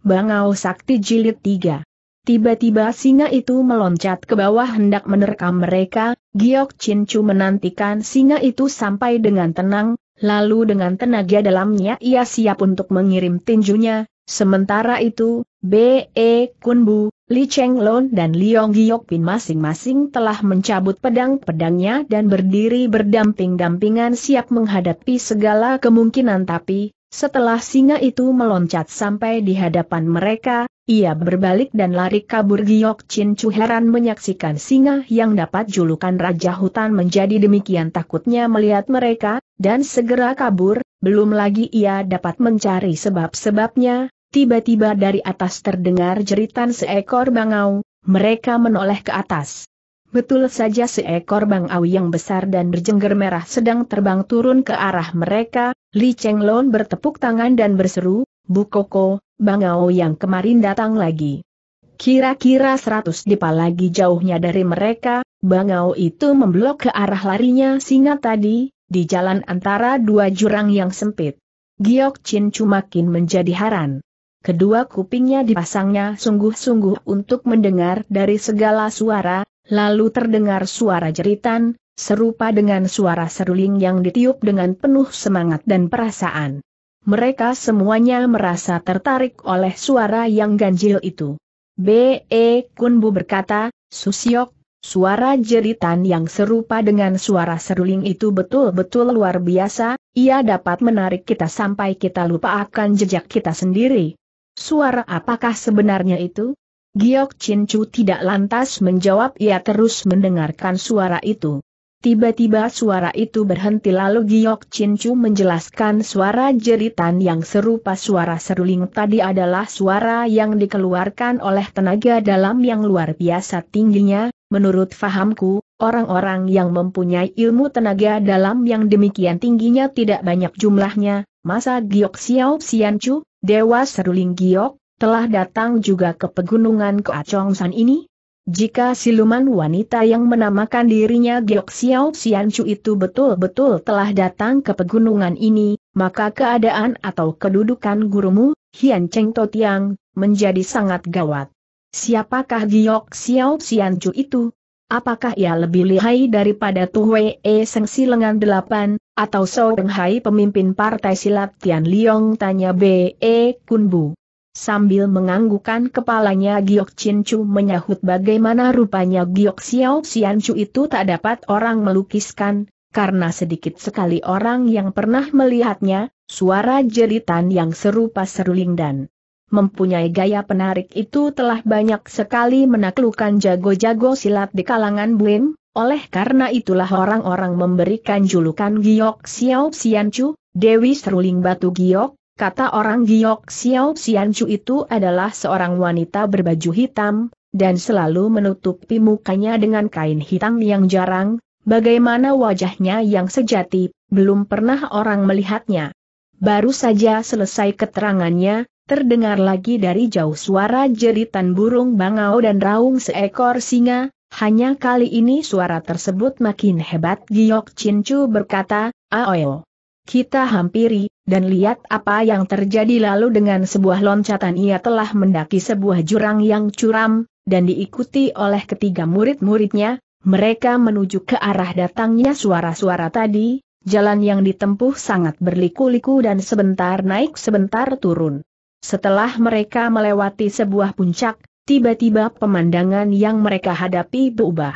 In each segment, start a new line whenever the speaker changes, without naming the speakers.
Bangau Sakti Jilid 3. Tiba-tiba singa itu meloncat ke bawah hendak menerkam mereka, Giok Chin Chu menantikan singa itu sampai dengan tenang, lalu dengan tenaga dalamnya ia siap untuk mengirim tinjunya, sementara itu, B.E. Kunbu, Li Cheng Lon dan Liong Pin masing-masing telah mencabut pedang-pedangnya dan berdiri berdamping-dampingan siap menghadapi segala kemungkinan tapi, setelah singa itu meloncat sampai di hadapan mereka, ia berbalik dan lari kabur Giok Chin Chu heran menyaksikan singa yang dapat julukan Raja Hutan menjadi demikian takutnya melihat mereka, dan segera kabur, belum lagi ia dapat mencari sebab-sebabnya, tiba-tiba dari atas terdengar jeritan seekor bangau, mereka menoleh ke atas. Betul saja seekor bangau yang besar dan berjengger merah sedang terbang turun ke arah mereka, Li Chenglong bertepuk tangan dan berseru, Bu Koko, bangau yang kemarin datang lagi. Kira-kira seratus dipa lagi jauhnya dari mereka, bangau itu memblok ke arah larinya singa tadi, di jalan antara dua jurang yang sempit. Giok Chin makin menjadi haran. Kedua kupingnya dipasangnya sungguh-sungguh untuk mendengar dari segala suara, lalu terdengar suara jeritan, serupa dengan suara seruling yang ditiup dengan penuh semangat dan perasaan. Mereka semuanya merasa tertarik oleh suara yang ganjil itu. B.E. Kunbu berkata, Susiok, suara jeritan yang serupa dengan suara seruling itu betul-betul luar biasa, ia dapat menarik kita sampai kita lupa akan jejak kita sendiri. Suara apakah sebenarnya itu? Giok Chin Chu tidak lantas menjawab ia terus mendengarkan suara itu. Tiba-tiba suara itu berhenti lalu Giok Chin Chu menjelaskan suara jeritan yang serupa suara seruling tadi adalah suara yang dikeluarkan oleh tenaga dalam yang luar biasa tingginya, menurut fahamku, orang-orang yang mempunyai ilmu tenaga dalam yang demikian tingginya tidak banyak jumlahnya, masa Giok Xiao Xian Chu, Dewa Seruling Giok, telah datang juga ke pegunungan Keacongsan ini? Jika siluman wanita yang menamakan dirinya Giok Xiao Xianchu itu betul-betul telah datang ke pegunungan ini, maka keadaan atau kedudukan gurumu, Hian Cheng Totiang, menjadi sangat gawat. Siapakah Giok Xiao Xianchu itu? Apakah ia lebih lihai daripada Tuhwe E Si Lengan Delapan, atau Hai pemimpin partai silat Tian Liong tanya B.E. Kunbu? Sambil menganggukan kepalanya Giok Chin Chu menyahut bagaimana rupanya Giok Xiao Xian Chu itu tak dapat orang melukiskan, karena sedikit sekali orang yang pernah melihatnya, suara jeritan yang serupa seruling dan mempunyai gaya penarik itu telah banyak sekali menaklukkan jago-jago silat di kalangan Buim, oleh karena itulah orang-orang memberikan julukan Giok Xiao Xian Chu, Dewi Seruling Batu Giok, Kata orang Giok Xiao Xianchu itu adalah seorang wanita berbaju hitam, dan selalu menutupi mukanya dengan kain hitam yang jarang, bagaimana wajahnya yang sejati, belum pernah orang melihatnya. Baru saja selesai keterangannya, terdengar lagi dari jauh suara jeritan burung bangau dan raung seekor singa, hanya kali ini suara tersebut makin hebat Giok Cincu berkata, Aoyo. Kita hampiri, dan lihat apa yang terjadi lalu dengan sebuah loncatan ia telah mendaki sebuah jurang yang curam, dan diikuti oleh ketiga murid-muridnya, mereka menuju ke arah datangnya suara-suara tadi, jalan yang ditempuh sangat berliku-liku dan sebentar naik sebentar turun. Setelah mereka melewati sebuah puncak, tiba-tiba pemandangan yang mereka hadapi berubah.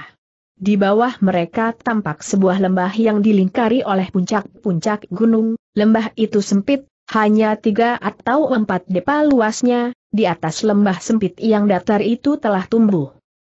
Di bawah mereka tampak sebuah lembah yang dilingkari oleh puncak-puncak gunung, lembah itu sempit, hanya tiga atau empat depa luasnya, di atas lembah sempit yang datar itu telah tumbuh.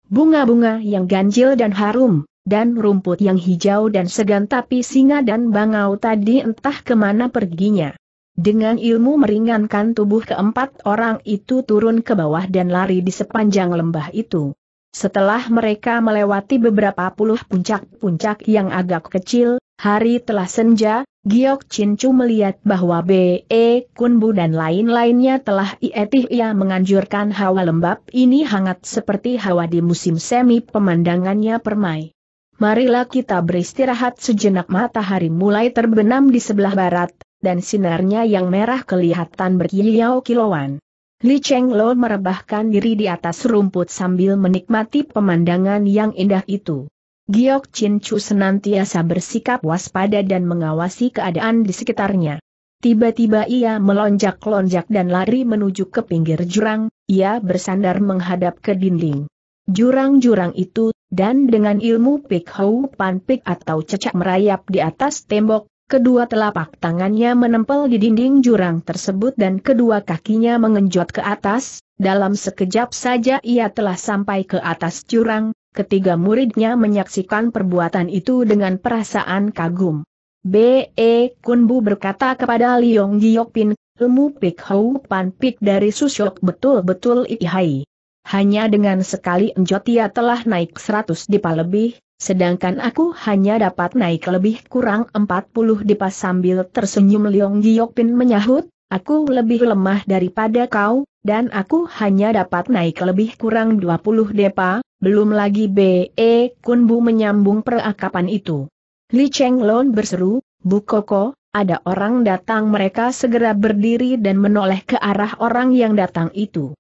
Bunga-bunga yang ganjil dan harum, dan rumput yang hijau dan segan tapi singa dan bangau tadi entah kemana perginya. Dengan ilmu meringankan tubuh keempat orang itu turun ke bawah dan lari di sepanjang lembah itu. Setelah mereka melewati beberapa puluh puncak-puncak yang agak kecil, hari telah senja, Giok Chin melihat bahwa B.E. Kunbu dan lain-lainnya telah ietih ia menganjurkan hawa lembab ini hangat seperti hawa di musim semi pemandangannya permai. Marilah kita beristirahat sejenak matahari mulai terbenam di sebelah barat, dan sinarnya yang merah kelihatan berkilau kilauan. Li Cheng Lo merebahkan diri di atas rumput sambil menikmati pemandangan yang indah itu. Giok Chin Chu senantiasa bersikap waspada dan mengawasi keadaan di sekitarnya. Tiba-tiba ia melonjak-lonjak dan lari menuju ke pinggir jurang, ia bersandar menghadap ke dinding. Jurang-jurang itu, dan dengan ilmu Pik Hou Pan Pik atau cecak merayap di atas tembok, Kedua telapak tangannya menempel di dinding jurang tersebut dan kedua kakinya mengenjot ke atas, dalam sekejap saja ia telah sampai ke atas jurang, ketiga muridnya menyaksikan perbuatan itu dengan perasaan kagum. B.E. Kunbu berkata kepada Liong Giokpin, ilmu pik hou pan pik dari susyok betul-betul ihai. Hanya dengan sekali enjot ia telah naik seratus dipa lebih, Sedangkan aku hanya dapat naik lebih kurang 40 dipas sambil tersenyum Leong Giokpin menyahut, aku lebih lemah daripada kau, dan aku hanya dapat naik lebih kurang 20 depa, belum lagi B.E. Kunbu menyambung perakapan itu. Li Cheng Lon berseru, Bu Koko, ada orang datang mereka segera berdiri dan menoleh ke arah orang yang datang itu.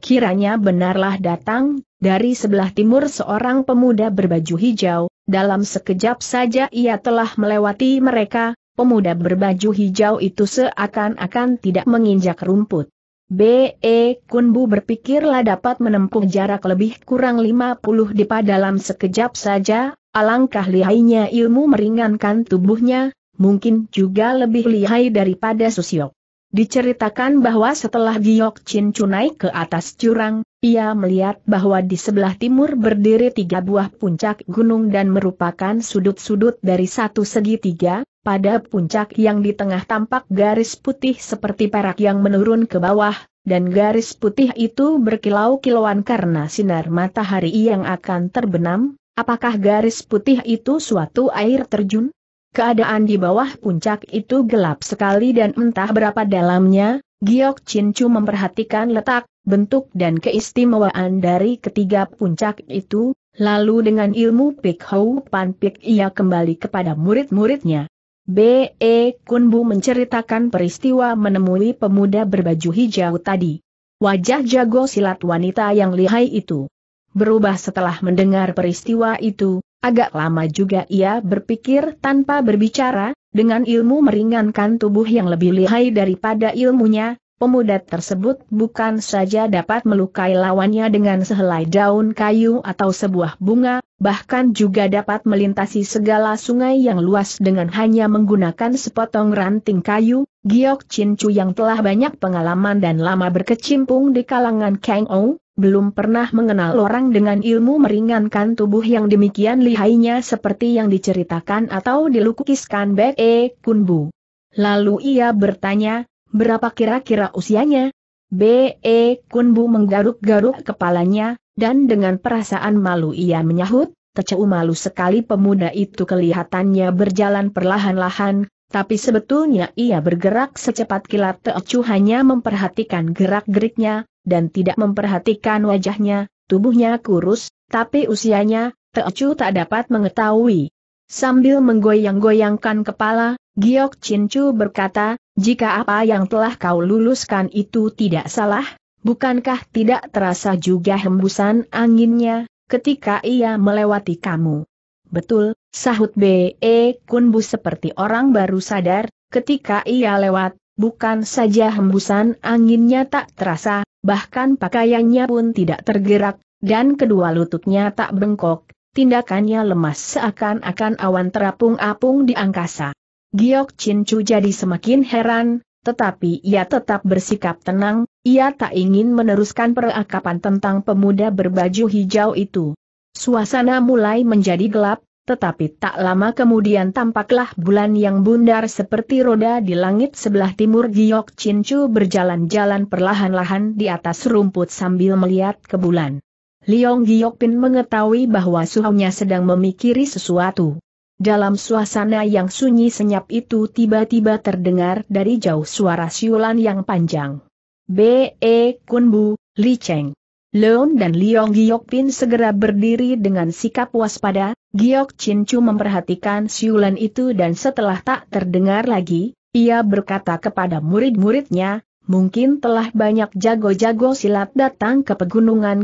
Kiranya benarlah datang, dari sebelah timur seorang pemuda berbaju hijau, dalam sekejap saja ia telah melewati mereka, pemuda berbaju hijau itu seakan-akan tidak menginjak rumput. B.E. Kunbu berpikirlah dapat menempuh jarak lebih kurang 50 dipa dalam sekejap saja, alangkah lihainya ilmu meringankan tubuhnya, mungkin juga lebih lihai daripada Susiok. Diceritakan bahwa setelah Giok Chin naik ke atas curang, ia melihat bahwa di sebelah timur berdiri tiga buah puncak gunung dan merupakan sudut-sudut dari satu segitiga, pada puncak yang di tengah tampak garis putih seperti perak yang menurun ke bawah, dan garis putih itu berkilau-kilauan karena sinar matahari yang akan terbenam, apakah garis putih itu suatu air terjun? Keadaan di bawah puncak itu gelap sekali dan entah berapa dalamnya, Giok Chin Chu memperhatikan letak bentuk dan keistimewaan dari ketiga puncak itu, lalu dengan ilmu Pik Hou Pan Pik ia kembali kepada murid-muridnya. B.E. Kunbu menceritakan peristiwa menemui pemuda berbaju hijau tadi. Wajah jago silat wanita yang lihai itu berubah setelah mendengar peristiwa itu, agak lama juga ia berpikir tanpa berbicara, dengan ilmu meringankan tubuh yang lebih lihai daripada ilmunya, pemuda tersebut bukan saja dapat melukai lawannya dengan sehelai daun kayu atau sebuah bunga, bahkan juga dapat melintasi segala sungai yang luas dengan hanya menggunakan sepotong ranting kayu, Giok Chin Chu yang telah banyak pengalaman dan lama berkecimpung di kalangan Kang Ou, belum pernah mengenal orang dengan ilmu meringankan tubuh yang demikian lihainya seperti yang diceritakan atau dilukiskan Bae Kun Bu. Lalu ia bertanya, Berapa kira-kira usianya? B.E. Kunbu menggaruk-garuk kepalanya, dan dengan perasaan malu ia menyahut, Teceu malu sekali pemuda itu kelihatannya berjalan perlahan-lahan, tapi sebetulnya ia bergerak secepat kilat Teceu hanya memperhatikan gerak-geriknya, dan tidak memperhatikan wajahnya, tubuhnya kurus, tapi usianya, Teceu tak dapat mengetahui. Sambil menggoyang-goyangkan kepala, Giok Chin berkata, jika apa yang telah kau luluskan itu tidak salah, bukankah tidak terasa juga hembusan anginnya, ketika ia melewati kamu? Betul, sahut B.E. Kunbu seperti orang baru sadar, ketika ia lewat, bukan saja hembusan anginnya tak terasa, bahkan pakaiannya pun tidak tergerak, dan kedua lututnya tak bengkok, tindakannya lemas seakan-akan awan terapung-apung di angkasa. Giok Chin Chu jadi semakin heran, tetapi ia tetap bersikap tenang, ia tak ingin meneruskan perakapan tentang pemuda berbaju hijau itu. Suasana mulai menjadi gelap, tetapi tak lama kemudian tampaklah bulan yang bundar seperti roda di langit sebelah timur Giok Chin Chu berjalan-jalan perlahan-lahan di atas rumput sambil melihat ke bulan. Liong Giok Pin mengetahui bahwa suhunya sedang memikiri sesuatu. Dalam suasana yang sunyi senyap itu tiba-tiba terdengar dari jauh suara siulan yang panjang. B.E. Kunbu, Li Cheng. Leon dan Liong Giok Pin segera berdiri dengan sikap waspada, Giok Chin Chu memperhatikan siulan itu dan setelah tak terdengar lagi, ia berkata kepada murid-muridnya, mungkin telah banyak jago-jago silat datang ke pegunungan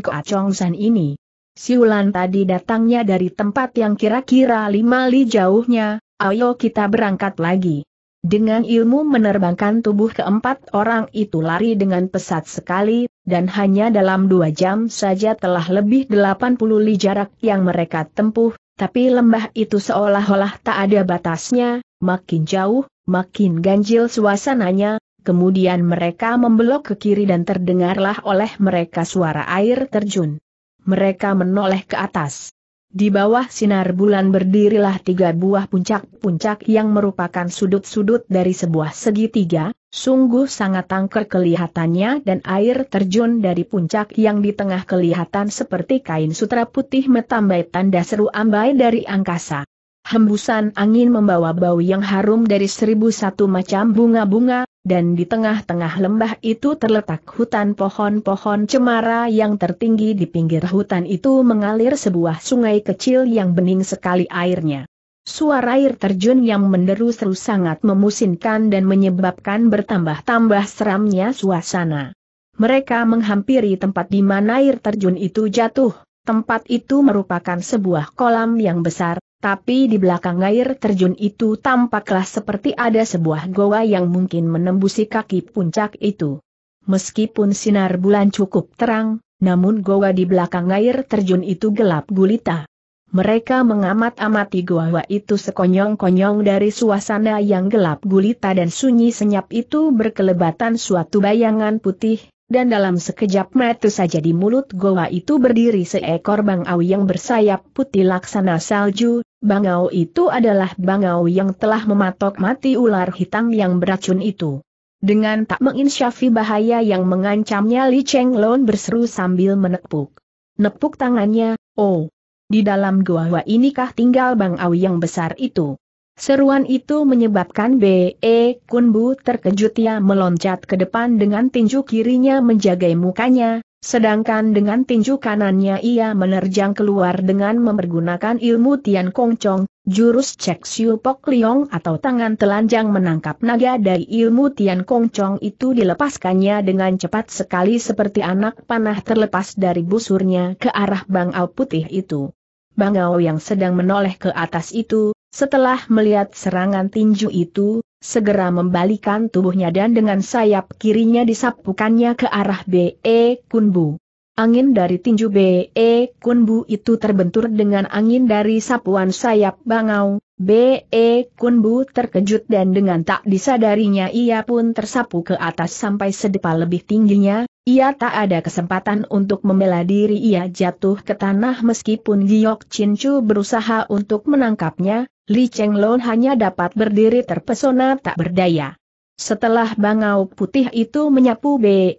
San ini. Siulan tadi datangnya dari tempat yang kira-kira lima li jauhnya, ayo kita berangkat lagi. Dengan ilmu menerbangkan tubuh keempat orang itu lari dengan pesat sekali, dan hanya dalam dua jam saja telah lebih 80 li jarak yang mereka tempuh, tapi lembah itu seolah-olah tak ada batasnya, makin jauh, makin ganjil suasananya, kemudian mereka membelok ke kiri dan terdengarlah oleh mereka suara air terjun mereka menoleh ke atas. Di bawah sinar bulan berdirilah tiga buah puncak-puncak yang merupakan sudut-sudut dari sebuah segitiga, sungguh sangat tangker kelihatannya dan air terjun dari puncak yang di tengah kelihatan seperti kain sutra putih metambai tanda seru ambai dari angkasa. Hembusan angin membawa bau yang harum dari seribu satu macam bunga-bunga, dan di tengah-tengah lembah itu terletak hutan pohon-pohon cemara yang tertinggi di pinggir hutan itu mengalir sebuah sungai kecil yang bening sekali airnya. Suara air terjun yang menderu seru sangat memusinkan dan menyebabkan bertambah-tambah seramnya suasana. Mereka menghampiri tempat di mana air terjun itu jatuh, tempat itu merupakan sebuah kolam yang besar, tapi di belakang air terjun itu tampaklah seperti ada sebuah goa yang mungkin menembusi kaki puncak itu. Meskipun sinar bulan cukup terang, namun goa di belakang air terjun itu gelap gulita. Mereka mengamat-amati goa itu sekonyong-konyong dari suasana yang gelap gulita dan sunyi senyap itu berkelebatan suatu bayangan putih, dan dalam sekejap mata saja di mulut goa itu berdiri seekor bangau yang bersayap putih laksana salju, bangau itu adalah bangau yang telah mematok mati ular hitam yang beracun itu. Dengan tak menginsyafi bahaya yang mengancamnya Li Cheng Lon berseru sambil menepuk. Nepuk tangannya, oh, di dalam gua inikah tinggal bangau yang besar itu? Seruan itu menyebabkan B.E. Kunbu terkejut ia meloncat ke depan dengan tinju kirinya menjaga mukanya, Sedangkan dengan tinju kanannya ia menerjang keluar dengan mempergunakan ilmu Tian Kong Chong, jurus Cek Siu Pok Liong atau tangan telanjang menangkap naga dari ilmu Tian Kong Chong itu dilepaskannya dengan cepat sekali seperti anak panah terlepas dari busurnya ke arah Bangau Putih itu. Bangau yang sedang menoleh ke atas itu, setelah melihat serangan tinju itu, segera membalikan tubuhnya dan dengan sayap kirinya disapukannya ke arah B.E. Kunbu. Angin dari tinju B.E. Kunbu itu terbentur dengan angin dari sapuan sayap bangau, B.E. Kunbu terkejut dan dengan tak disadarinya ia pun tersapu ke atas sampai sedepa lebih tingginya, ia tak ada kesempatan untuk membela diri ia jatuh ke tanah meskipun Giok Cincu berusaha untuk menangkapnya, Li Chenglong hanya dapat berdiri terpesona tak berdaya. Setelah bangau putih itu menyapu Be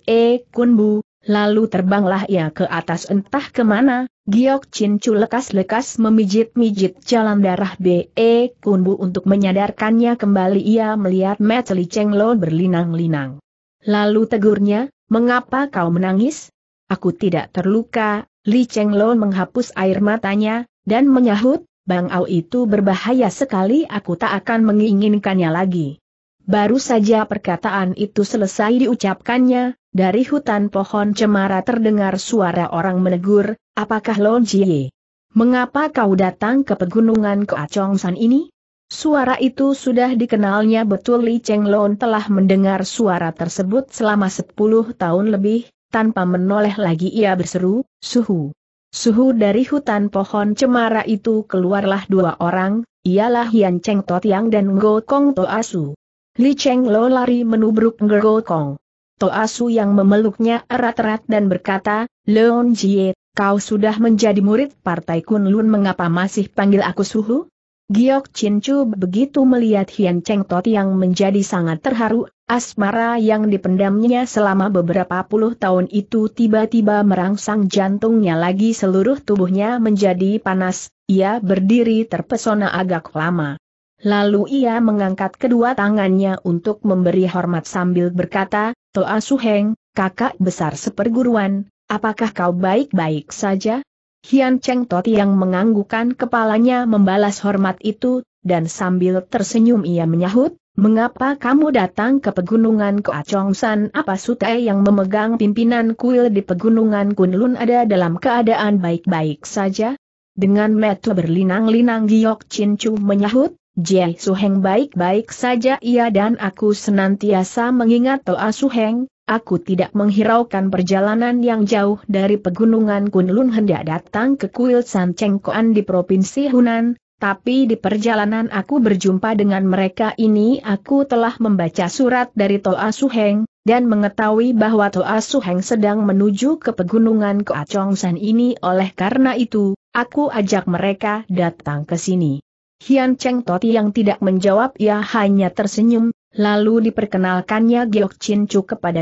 Kunbu, lalu terbanglah ia ke atas entah kemana, Giok Chin Chu lekas-lekas memijit-mijit jalan darah Be Kunbu untuk menyadarkannya kembali ia melihat Mat Li Chenglong berlinang-linang. Lalu tegurnya, mengapa kau menangis? Aku tidak terluka, Li Chenglong menghapus air matanya, dan menyahut, Bang Au itu berbahaya sekali aku tak akan menginginkannya lagi. Baru saja perkataan itu selesai diucapkannya, dari hutan pohon cemara terdengar suara orang menegur, apakah Lon Jie? Mengapa kau datang ke pegunungan Keacongsan ini? Suara itu sudah dikenalnya betul Li Cheng Lon telah mendengar suara tersebut selama 10 tahun lebih, tanpa menoleh lagi ia berseru, suhu. Suhu dari hutan pohon cemara itu keluarlah dua orang, ialah Yan Cheng Yang dan Ngo Kong To Asu. Li Cheng Lo lari menubruk Ngo Kong. To Asu yang memeluknya erat-erat dan berkata, Leon Jie, kau sudah menjadi murid partai Kun Lun, mengapa masih panggil aku Suhu? Giok Chin begitu melihat Hian Cheng Tot yang menjadi sangat terharu, asmara yang dipendamnya selama beberapa puluh tahun itu tiba-tiba merangsang jantungnya lagi seluruh tubuhnya menjadi panas, ia berdiri terpesona agak lama. Lalu ia mengangkat kedua tangannya untuk memberi hormat sambil berkata, Toa Suheng, kakak besar seperguruan, apakah kau baik-baik saja? Hian Cheng Toti yang menganggukan kepalanya membalas hormat itu, dan sambil tersenyum ia menyahut, Mengapa kamu datang ke pegunungan Chong San? Apa Sutai yang memegang pimpinan kuil di pegunungan Kunlun ada dalam keadaan baik-baik saja? Dengan metu berlinang-linang Giok Chin Chu menyahut, Jie Heng baik-baik saja ia dan aku senantiasa mengingat Toa Heng." Aku tidak menghiraukan perjalanan yang jauh dari pegunungan Kunlun hendak datang ke kuil San Chengkoan di Provinsi Hunan, tapi di perjalanan aku berjumpa dengan mereka ini aku telah membaca surat dari Toa Suheng, dan mengetahui bahwa Toa Suheng sedang menuju ke pegunungan Koacongsan ini oleh karena itu, aku ajak mereka datang ke sini. Hian Cheng Toti yang tidak menjawab ia hanya tersenyum, Lalu diperkenalkannya Giok Chin Chu kepada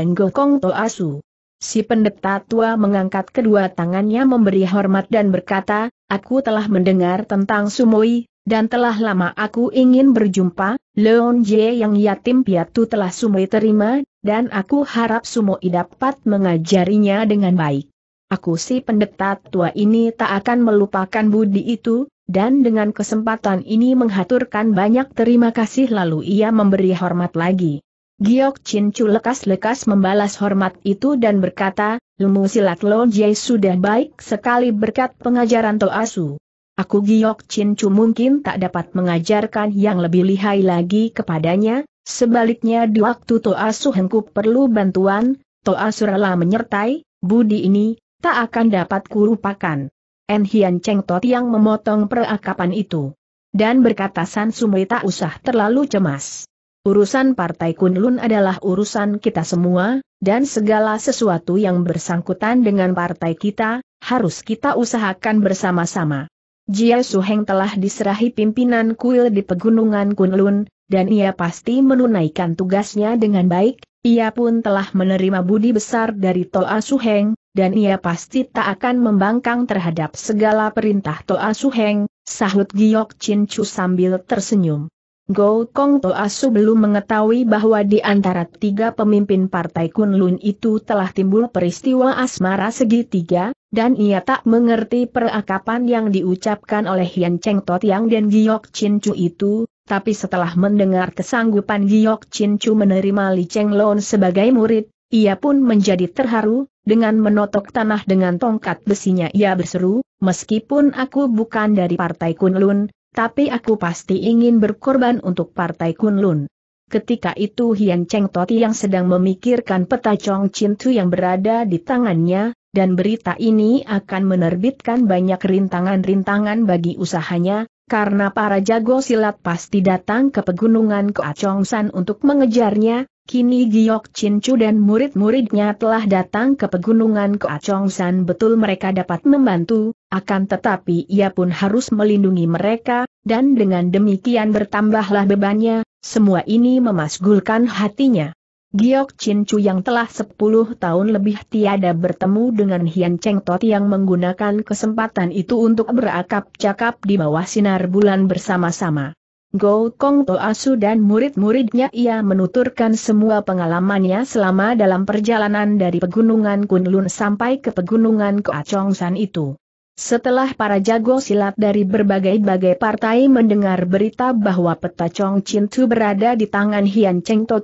To Asu. Si pendeta tua mengangkat kedua tangannya memberi hormat dan berkata, Aku telah mendengar tentang Sumoi, dan telah lama aku ingin berjumpa, Leon J yang yatim piatu telah Sumoi terima, dan aku harap Sumoi dapat mengajarinya dengan baik. Aku si pendeta tua ini tak akan melupakan budi itu, dan dengan kesempatan ini menghaturkan banyak terima kasih lalu ia memberi hormat lagi. Giok Chin Chu lekas-lekas membalas hormat itu dan berkata, Lemu silat Lo Jie sudah baik sekali berkat pengajaran Toasu. Aku Giok Chin Chu mungkin tak dapat mengajarkan yang lebih lihai lagi kepadanya, sebaliknya di waktu Toasu Hengku perlu bantuan, Toasu rela menyertai, budi ini, tak akan dapat kulupakan. En Hian Cheng Tot yang memotong perakapan itu. Dan berkata San Sumri tak usah terlalu cemas. Urusan Partai Kunlun adalah urusan kita semua, dan segala sesuatu yang bersangkutan dengan partai kita, harus kita usahakan bersama-sama. Jia Suheng telah diserahi pimpinan kuil di Pegunungan Kunlun, dan ia pasti menunaikan tugasnya dengan baik, ia pun telah menerima budi besar dari Toa Suheng, dan ia pasti tak akan membangkang terhadap segala perintah Toa Su Heng. sahut Giok Chin Chu sambil tersenyum. Go Kong Toa Su belum mengetahui bahwa di antara tiga pemimpin partai Kunlun itu telah timbul peristiwa asmara segitiga, dan ia tak mengerti perakapan yang diucapkan oleh Hian Cheng Tot Yang dan Giok Chin Chu itu, tapi setelah mendengar kesanggupan Giok Chin Chu menerima Li Cheng Lon sebagai murid, ia pun menjadi terharu, dengan menotok tanah dengan tongkat besinya ia berseru, meskipun aku bukan dari Partai Kunlun, tapi aku pasti ingin berkorban untuk Partai Kunlun. Ketika itu Hian Cheng Toti yang sedang memikirkan peta Chong Chin Tu yang berada di tangannya, dan berita ini akan menerbitkan banyak rintangan-rintangan bagi usahanya, karena para jago silat pasti datang ke pegunungan Chong San untuk mengejarnya, Kini Giok Chin Chu dan murid-muridnya telah datang ke pegunungan Koacongsan betul mereka dapat membantu, akan tetapi ia pun harus melindungi mereka, dan dengan demikian bertambahlah bebannya, semua ini memasgulkan hatinya. Giok Chin Chu yang telah 10 tahun lebih tiada bertemu dengan Hian Cheng Tot yang menggunakan kesempatan itu untuk berakap cakap di bawah sinar bulan bersama-sama. Go Kong Toasu dan murid-muridnya ia menuturkan semua pengalamannya selama dalam perjalanan dari pegunungan Kunlun sampai ke pegunungan Koacongsan itu. Setelah para jago silat dari berbagai-bagai partai mendengar berita bahwa peta Chong Chin Tu berada di tangan Hian Cheng To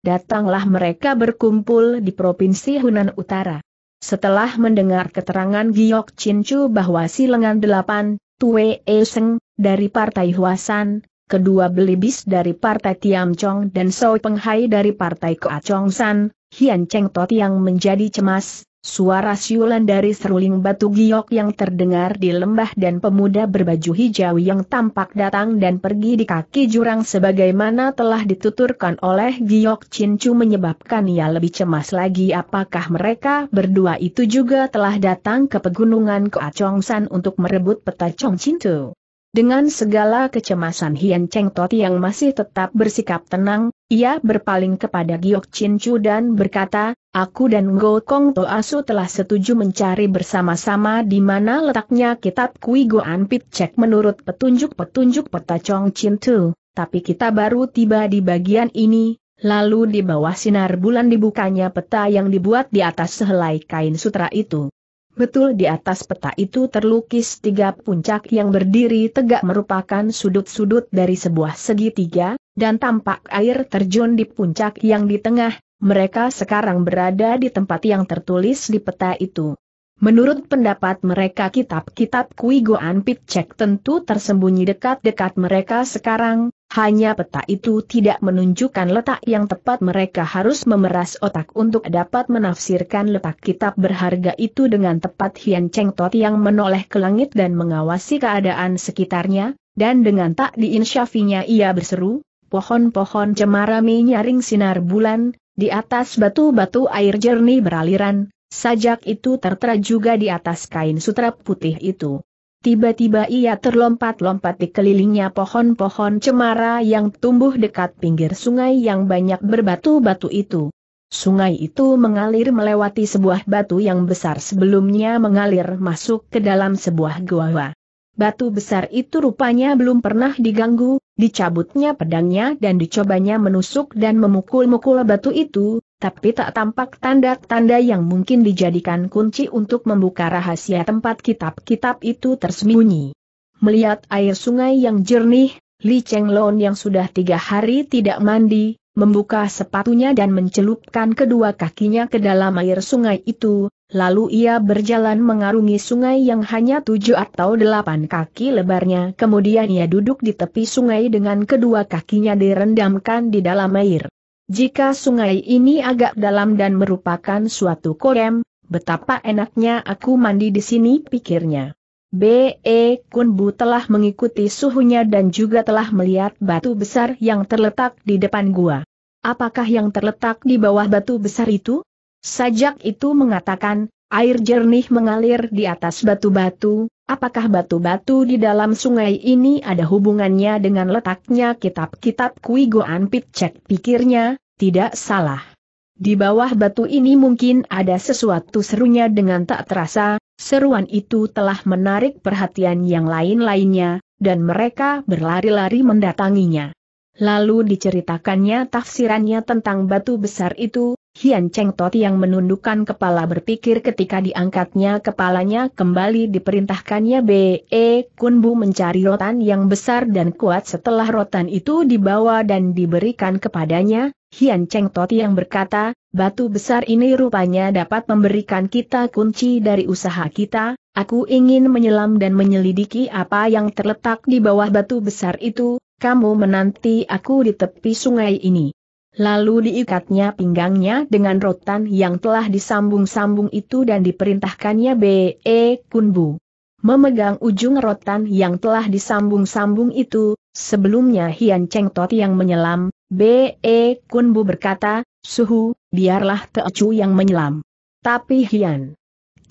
datanglah mereka berkumpul di Provinsi Hunan Utara. Setelah mendengar keterangan Giok Chin Chu bahwa silangan delapan, Tue E Seng, dari Partai Huasan, kedua belibis dari Partai Tiam Chong dan Soi Penghai dari Partai Koa Chong San, Hian Cheng Tot yang menjadi cemas, suara siulan dari seruling batu giok yang terdengar di lembah dan pemuda berbaju hijau yang tampak datang dan pergi di kaki jurang sebagaimana telah dituturkan oleh giok cincu menyebabkan ia lebih cemas lagi apakah mereka berdua itu juga telah datang ke pegunungan Koa Chong San untuk merebut peta Chong Chu. Dengan segala kecemasan Hian Cheng Tot yang masih tetap bersikap tenang, ia berpaling kepada Giok Chin Chu dan berkata, Aku dan Go Kong To Asu telah setuju mencari bersama-sama di mana letaknya kitab Kui Goan Pit Cek menurut petunjuk-petunjuk peta Chong Chin Tu, tapi kita baru tiba di bagian ini, lalu di bawah sinar bulan dibukanya peta yang dibuat di atas sehelai kain sutra itu. Betul di atas peta itu terlukis tiga puncak yang berdiri tegak merupakan sudut-sudut dari sebuah segitiga, dan tampak air terjun di puncak yang di tengah, mereka sekarang berada di tempat yang tertulis di peta itu. Menurut pendapat mereka kitab-kitab Kui Goan Cek tentu tersembunyi dekat-dekat mereka sekarang, hanya peta itu tidak menunjukkan letak yang tepat mereka harus memeras otak untuk dapat menafsirkan letak kitab berharga itu dengan tepat Hian Cheng Tot yang menoleh ke langit dan mengawasi keadaan sekitarnya, dan dengan tak diinsyafinya ia berseru, pohon-pohon cemara menyaring sinar bulan, di atas batu-batu air jernih beraliran, sajak itu tertera juga di atas kain sutra putih itu. Tiba-tiba ia terlompat-lompat di kelilingnya pohon-pohon cemara yang tumbuh dekat pinggir sungai yang banyak berbatu-batu itu. Sungai itu mengalir melewati sebuah batu yang besar sebelumnya mengalir masuk ke dalam sebuah gua. Batu besar itu rupanya belum pernah diganggu, dicabutnya pedangnya dan dicobanya menusuk dan memukul-mukul batu itu, tapi tak tampak tanda-tanda yang mungkin dijadikan kunci untuk membuka rahasia tempat kitab-kitab itu tersembunyi. Melihat air sungai yang jernih, Li Cheng Lon yang sudah tiga hari tidak mandi, membuka sepatunya dan mencelupkan kedua kakinya ke dalam air sungai itu, lalu ia berjalan mengarungi sungai yang hanya tujuh atau delapan kaki lebarnya. Kemudian ia duduk di tepi sungai dengan kedua kakinya direndamkan di dalam air. Jika sungai ini agak dalam dan merupakan suatu korem, betapa enaknya aku mandi di sini pikirnya. B.E. Kunbu telah mengikuti suhunya dan juga telah melihat batu besar yang terletak di depan gua. Apakah yang terletak di bawah batu besar itu? Sajak itu mengatakan, Air jernih mengalir di atas batu-batu, apakah batu-batu di dalam sungai ini ada hubungannya dengan letaknya kitab-kitab Kui Goan Pitcek pikirnya, tidak salah. Di bawah batu ini mungkin ada sesuatu serunya dengan tak terasa, seruan itu telah menarik perhatian yang lain-lainnya, dan mereka berlari-lari mendatanginya. Lalu diceritakannya tafsirannya tentang batu besar itu, Hian Cheng Tot yang menundukkan kepala berpikir ketika diangkatnya kepalanya kembali diperintahkannya B.E. Kunbu mencari rotan yang besar dan kuat setelah rotan itu dibawa dan diberikan kepadanya, Hian Cheng Tot yang berkata, batu besar ini rupanya dapat memberikan kita kunci dari usaha kita, aku ingin menyelam dan menyelidiki apa yang terletak di bawah batu besar itu, kamu menanti aku di tepi sungai ini. Lalu diikatnya pinggangnya dengan rotan yang telah disambung-sambung itu dan diperintahkannya B.E. Kunbu. Memegang ujung rotan yang telah disambung-sambung itu, sebelumnya Hian Cheng Tot yang menyelam, B.E. Kunbu berkata, Suhu, biarlah Teocu yang menyelam. Tapi Hian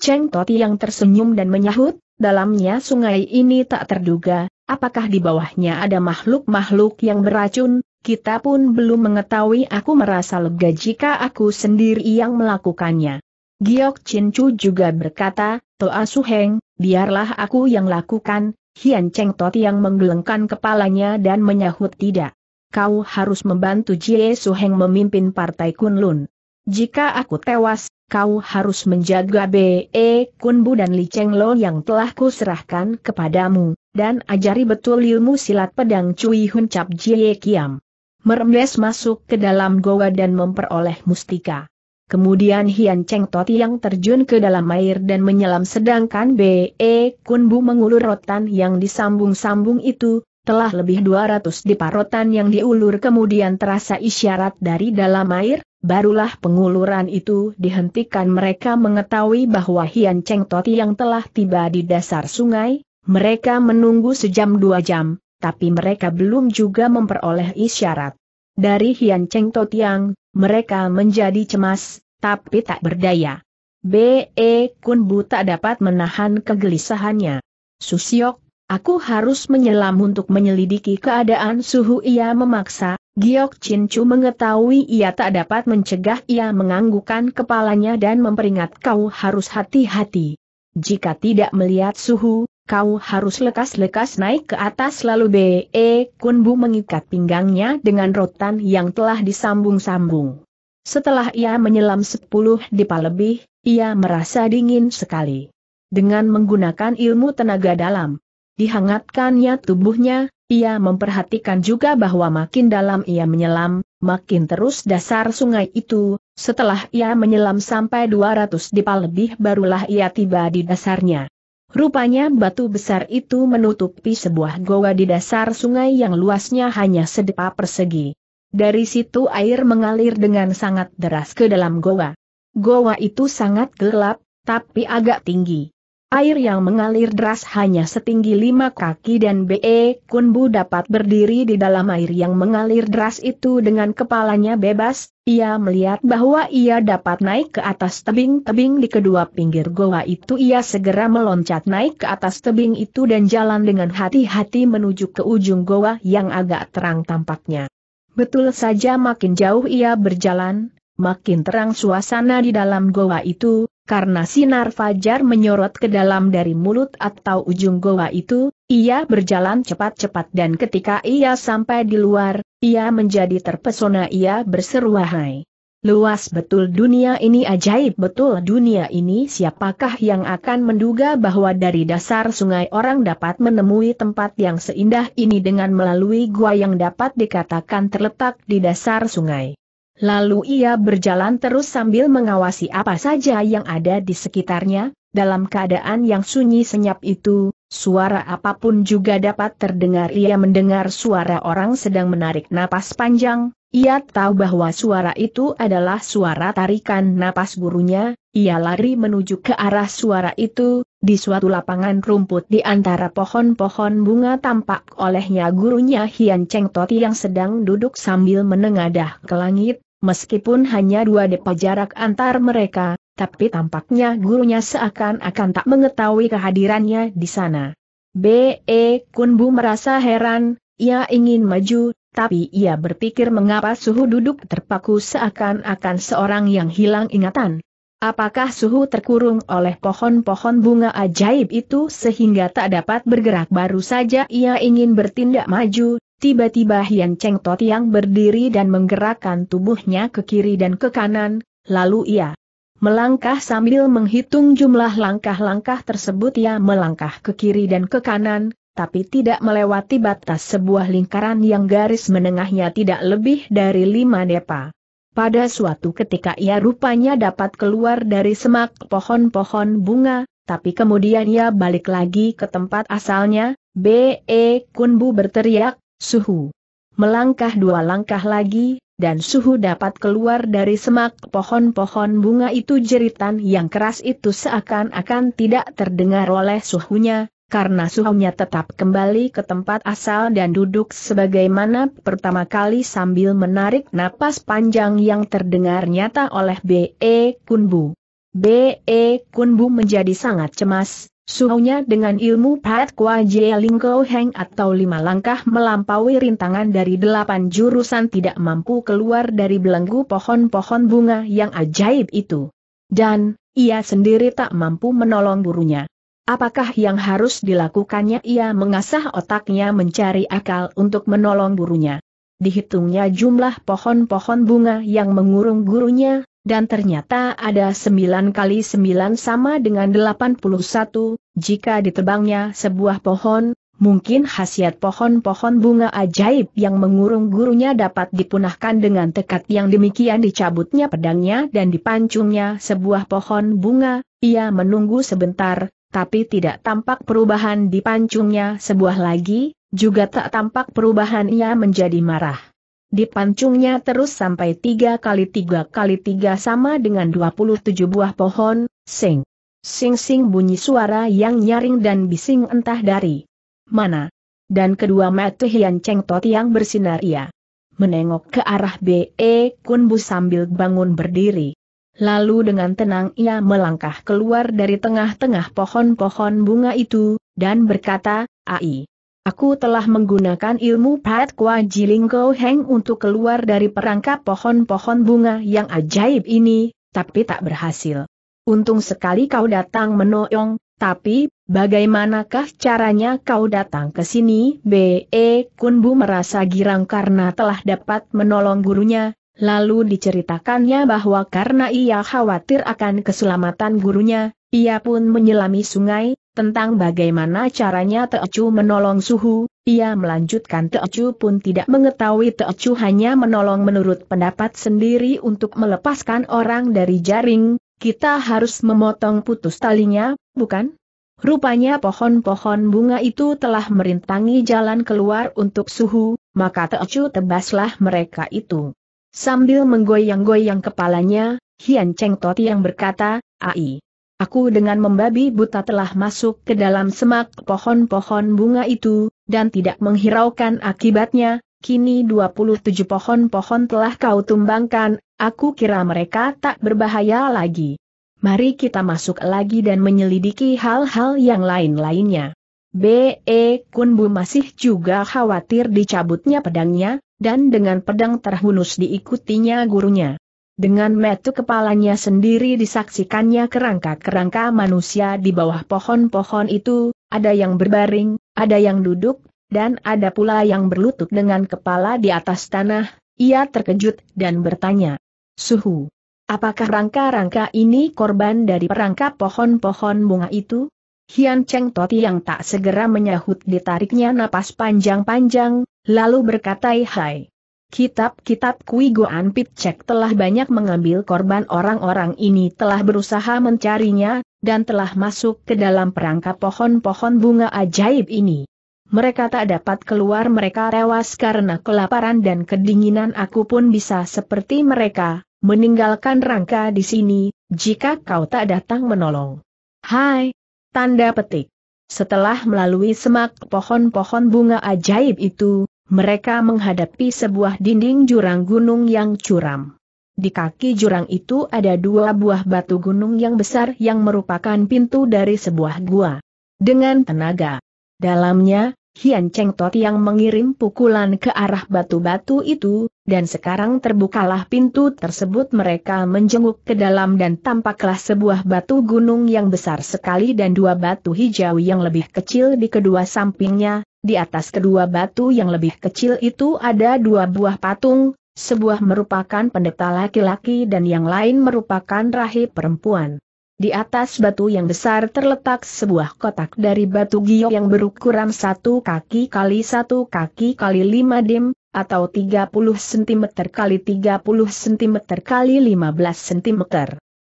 Cheng Tot yang tersenyum dan menyahut, dalamnya sungai ini tak terduga, apakah di bawahnya ada makhluk-makhluk yang beracun, kita pun belum mengetahui aku merasa lega jika aku sendiri yang melakukannya. Giok Chin juga berkata, Toa Su Heng, biarlah aku yang lakukan, Hian Cheng Tot yang menggelengkan kepalanya dan menyahut tidak. Kau harus membantu Jie Su Heng memimpin partai Kunlun. Jika aku tewas, kau harus menjaga B.E. Kunbu dan Li Cheng Lo yang telah kuserahkan kepadamu, dan ajari betul ilmu silat pedang Cui Hun Cap Jie Kiam merembes masuk ke dalam goa dan memperoleh mustika. Kemudian Hian Cheng Toti yang terjun ke dalam air dan menyelam sedangkan B.E. Kun Bu mengulur rotan yang disambung-sambung itu, telah lebih 200 dipa rotan yang diulur kemudian terasa isyarat dari dalam air, barulah penguluran itu dihentikan mereka mengetahui bahwa Hian Cheng Toti yang telah tiba di dasar sungai, mereka menunggu sejam dua jam, tapi mereka belum juga memperoleh isyarat. Dari Hian Cheng Totiang, mereka menjadi cemas, tapi tak berdaya. B.E. Kun Bu tak dapat menahan kegelisahannya. Susiok, aku harus menyelam untuk menyelidiki keadaan suhu ia memaksa, Giok Chin Chu mengetahui ia tak dapat mencegah ia menganggukkan kepalanya dan memperingat kau harus hati-hati. Jika tidak melihat suhu, kau harus lekas-lekas naik ke atas lalu B.E. E, Kunbu mengikat pinggangnya dengan rotan yang telah disambung-sambung. Setelah ia menyelam sepuluh dipa lebih, ia merasa dingin sekali. Dengan menggunakan ilmu tenaga dalam, dihangatkannya tubuhnya, ia memperhatikan juga bahwa makin dalam ia menyelam, makin terus dasar sungai itu, setelah ia menyelam sampai 200 dipa lebih barulah ia tiba di dasarnya. Rupanya batu besar itu menutupi sebuah goa di dasar sungai yang luasnya hanya sedepa persegi. Dari situ air mengalir dengan sangat deras ke dalam goa. Goa itu sangat gelap, tapi agak tinggi. Air yang mengalir deras hanya setinggi lima kaki dan B.E. Kunbu dapat berdiri di dalam air yang mengalir deras itu dengan kepalanya bebas, ia melihat bahwa ia dapat naik ke atas tebing-tebing di kedua pinggir goa itu ia segera meloncat naik ke atas tebing itu dan jalan dengan hati-hati menuju ke ujung goa yang agak terang tampaknya. Betul saja makin jauh ia berjalan, makin terang suasana di dalam goa itu, karena sinar fajar menyorot ke dalam dari mulut atau ujung goa itu, ia berjalan cepat-cepat dan ketika ia sampai di luar, ia menjadi terpesona ia berseru wahai. Luas betul dunia ini ajaib betul dunia ini siapakah yang akan menduga bahwa dari dasar sungai orang dapat menemui tempat yang seindah ini dengan melalui gua yang dapat dikatakan terletak di dasar sungai. Lalu ia berjalan terus sambil mengawasi apa saja yang ada di sekitarnya, dalam keadaan yang sunyi senyap itu, suara apapun juga dapat terdengar ia mendengar suara orang sedang menarik napas panjang, ia tahu bahwa suara itu adalah suara tarikan napas gurunya, ia lari menuju ke arah suara itu, di suatu lapangan rumput di antara pohon-pohon bunga tampak olehnya gurunya Hian Cheng Toti yang sedang duduk sambil menengadah ke langit, Meskipun hanya dua depa jarak antar mereka, tapi tampaknya gurunya seakan-akan tak mengetahui kehadirannya di sana. B.E. Kunbu merasa heran, ia ingin maju, tapi ia berpikir mengapa suhu duduk terpaku seakan-akan seorang yang hilang ingatan. Apakah suhu terkurung oleh pohon-pohon bunga ajaib itu sehingga tak dapat bergerak baru saja ia ingin bertindak maju, Tiba-tiba Hian Cheng Tot yang berdiri dan menggerakkan tubuhnya ke kiri dan ke kanan, lalu ia melangkah sambil menghitung jumlah langkah-langkah tersebut ia melangkah ke kiri dan ke kanan, tapi tidak melewati batas sebuah lingkaran yang garis menengahnya tidak lebih dari lima depa. Pada suatu ketika ia rupanya dapat keluar dari semak pohon-pohon bunga, tapi kemudian ia balik lagi ke tempat asalnya, B.E. Kunbu berteriak, Suhu. Melangkah dua langkah lagi, dan suhu dapat keluar dari semak pohon-pohon bunga itu jeritan yang keras itu seakan-akan tidak terdengar oleh suhunya, karena suhunya tetap kembali ke tempat asal dan duduk sebagaimana pertama kali sambil menarik napas panjang yang terdengar nyata oleh B.E. Kunbu. B.E. Kunbu menjadi sangat cemas, Suhunya dengan ilmu Pat Kwa Jie kou Heng atau lima langkah melampaui rintangan dari delapan jurusan tidak mampu keluar dari belenggu pohon-pohon bunga yang ajaib itu. Dan, ia sendiri tak mampu menolong gurunya. Apakah yang harus dilakukannya ia mengasah otaknya mencari akal untuk menolong gurunya. Dihitungnya jumlah pohon-pohon bunga yang mengurung gurunya, dan ternyata ada sembilan kali sembilan sama dengan delapan puluh satu. jika ditebangnya sebuah pohon, mungkin khasiat pohon-pohon bunga ajaib yang mengurung gurunya dapat dipunahkan dengan tekad yang demikian dicabutnya pedangnya dan dipancungnya sebuah pohon bunga, ia menunggu sebentar, tapi tidak tampak perubahan dipancungnya sebuah lagi, juga tak tampak perubahan ia menjadi marah. Dipancungnya terus sampai tiga kali tiga kali tiga sama dengan dua puluh tujuh buah pohon, sing. Sing-sing bunyi suara yang nyaring dan bising entah dari mana. Dan kedua mata Hian Cheng Tot yang bersinar ia. Menengok ke arah B.E. Kun Bu sambil bangun berdiri. Lalu dengan tenang ia melangkah keluar dari tengah-tengah pohon-pohon bunga itu, dan berkata, Ai, Aku telah menggunakan ilmu Pat Kwa Jiling Go Heng untuk keluar dari perangkap pohon-pohon bunga yang ajaib ini, tapi tak berhasil. Untung sekali kau datang menoyong, tapi, bagaimanakah caranya kau datang ke sini? B.E. Kunbu merasa girang karena telah dapat menolong gurunya, lalu diceritakannya bahwa karena ia khawatir akan keselamatan gurunya, ia pun menyelami sungai, tentang bagaimana caranya Teocu menolong Suhu, ia melanjutkan Teocu pun tidak mengetahui Teocu hanya menolong menurut pendapat sendiri untuk melepaskan orang dari jaring, kita harus memotong putus talinya, bukan? Rupanya pohon-pohon bunga itu telah merintangi jalan keluar untuk suhu, maka Teocu tebaslah mereka itu. Sambil menggoyang-goyang kepalanya, Hian Cheng Toti yang berkata, Ai, Aku dengan membabi buta telah masuk ke dalam semak pohon-pohon bunga itu, dan tidak menghiraukan akibatnya, kini 27 pohon-pohon telah kau tumbangkan, aku kira mereka tak berbahaya lagi. Mari kita masuk lagi dan menyelidiki hal-hal yang lain-lainnya. B.E. Kunbu masih juga khawatir dicabutnya pedangnya, dan dengan pedang terhunus diikutinya gurunya. Dengan metu kepalanya sendiri disaksikannya kerangka-kerangka manusia di bawah pohon-pohon itu, ada yang berbaring, ada yang duduk, dan ada pula yang berlutut dengan kepala di atas tanah, ia terkejut dan bertanya. Suhu, apakah rangka-rangka ini korban dari perangkap pohon-pohon bunga itu? Hian Cheng Toti yang tak segera menyahut ditariknya napas panjang-panjang, lalu berkata hai. Kitab-kitab Kui Goan Pitcek telah banyak mengambil korban orang-orang ini telah berusaha mencarinya, dan telah masuk ke dalam perangkap pohon-pohon bunga ajaib ini. Mereka tak dapat keluar mereka tewas karena kelaparan dan kedinginan aku pun bisa seperti mereka, meninggalkan rangka di sini, jika kau tak datang menolong. Hai! Tanda petik. Setelah melalui semak pohon-pohon bunga ajaib itu, mereka menghadapi sebuah dinding jurang gunung yang curam. Di kaki jurang itu ada dua buah batu gunung yang besar yang merupakan pintu dari sebuah gua. Dengan tenaga dalamnya, Hian Cheng Tot yang mengirim pukulan ke arah batu-batu itu, dan sekarang terbukalah pintu tersebut mereka menjenguk ke dalam dan tampaklah sebuah batu gunung yang besar sekali dan dua batu hijau yang lebih kecil di kedua sampingnya, di atas kedua batu yang lebih kecil itu ada dua buah patung, sebuah merupakan pendeta laki-laki dan yang lain merupakan rahib perempuan. Di atas batu yang besar terletak sebuah kotak dari batu giok yang berukuran satu kaki kali satu kaki kali lima dim, atau 30 cm kali 30 cm kali 15 cm.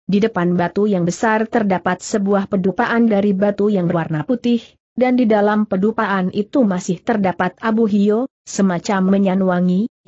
Di depan batu yang besar terdapat sebuah pedupaan dari batu yang berwarna putih, dan di dalam pedupaan itu masih terdapat abu hio, semacam menyan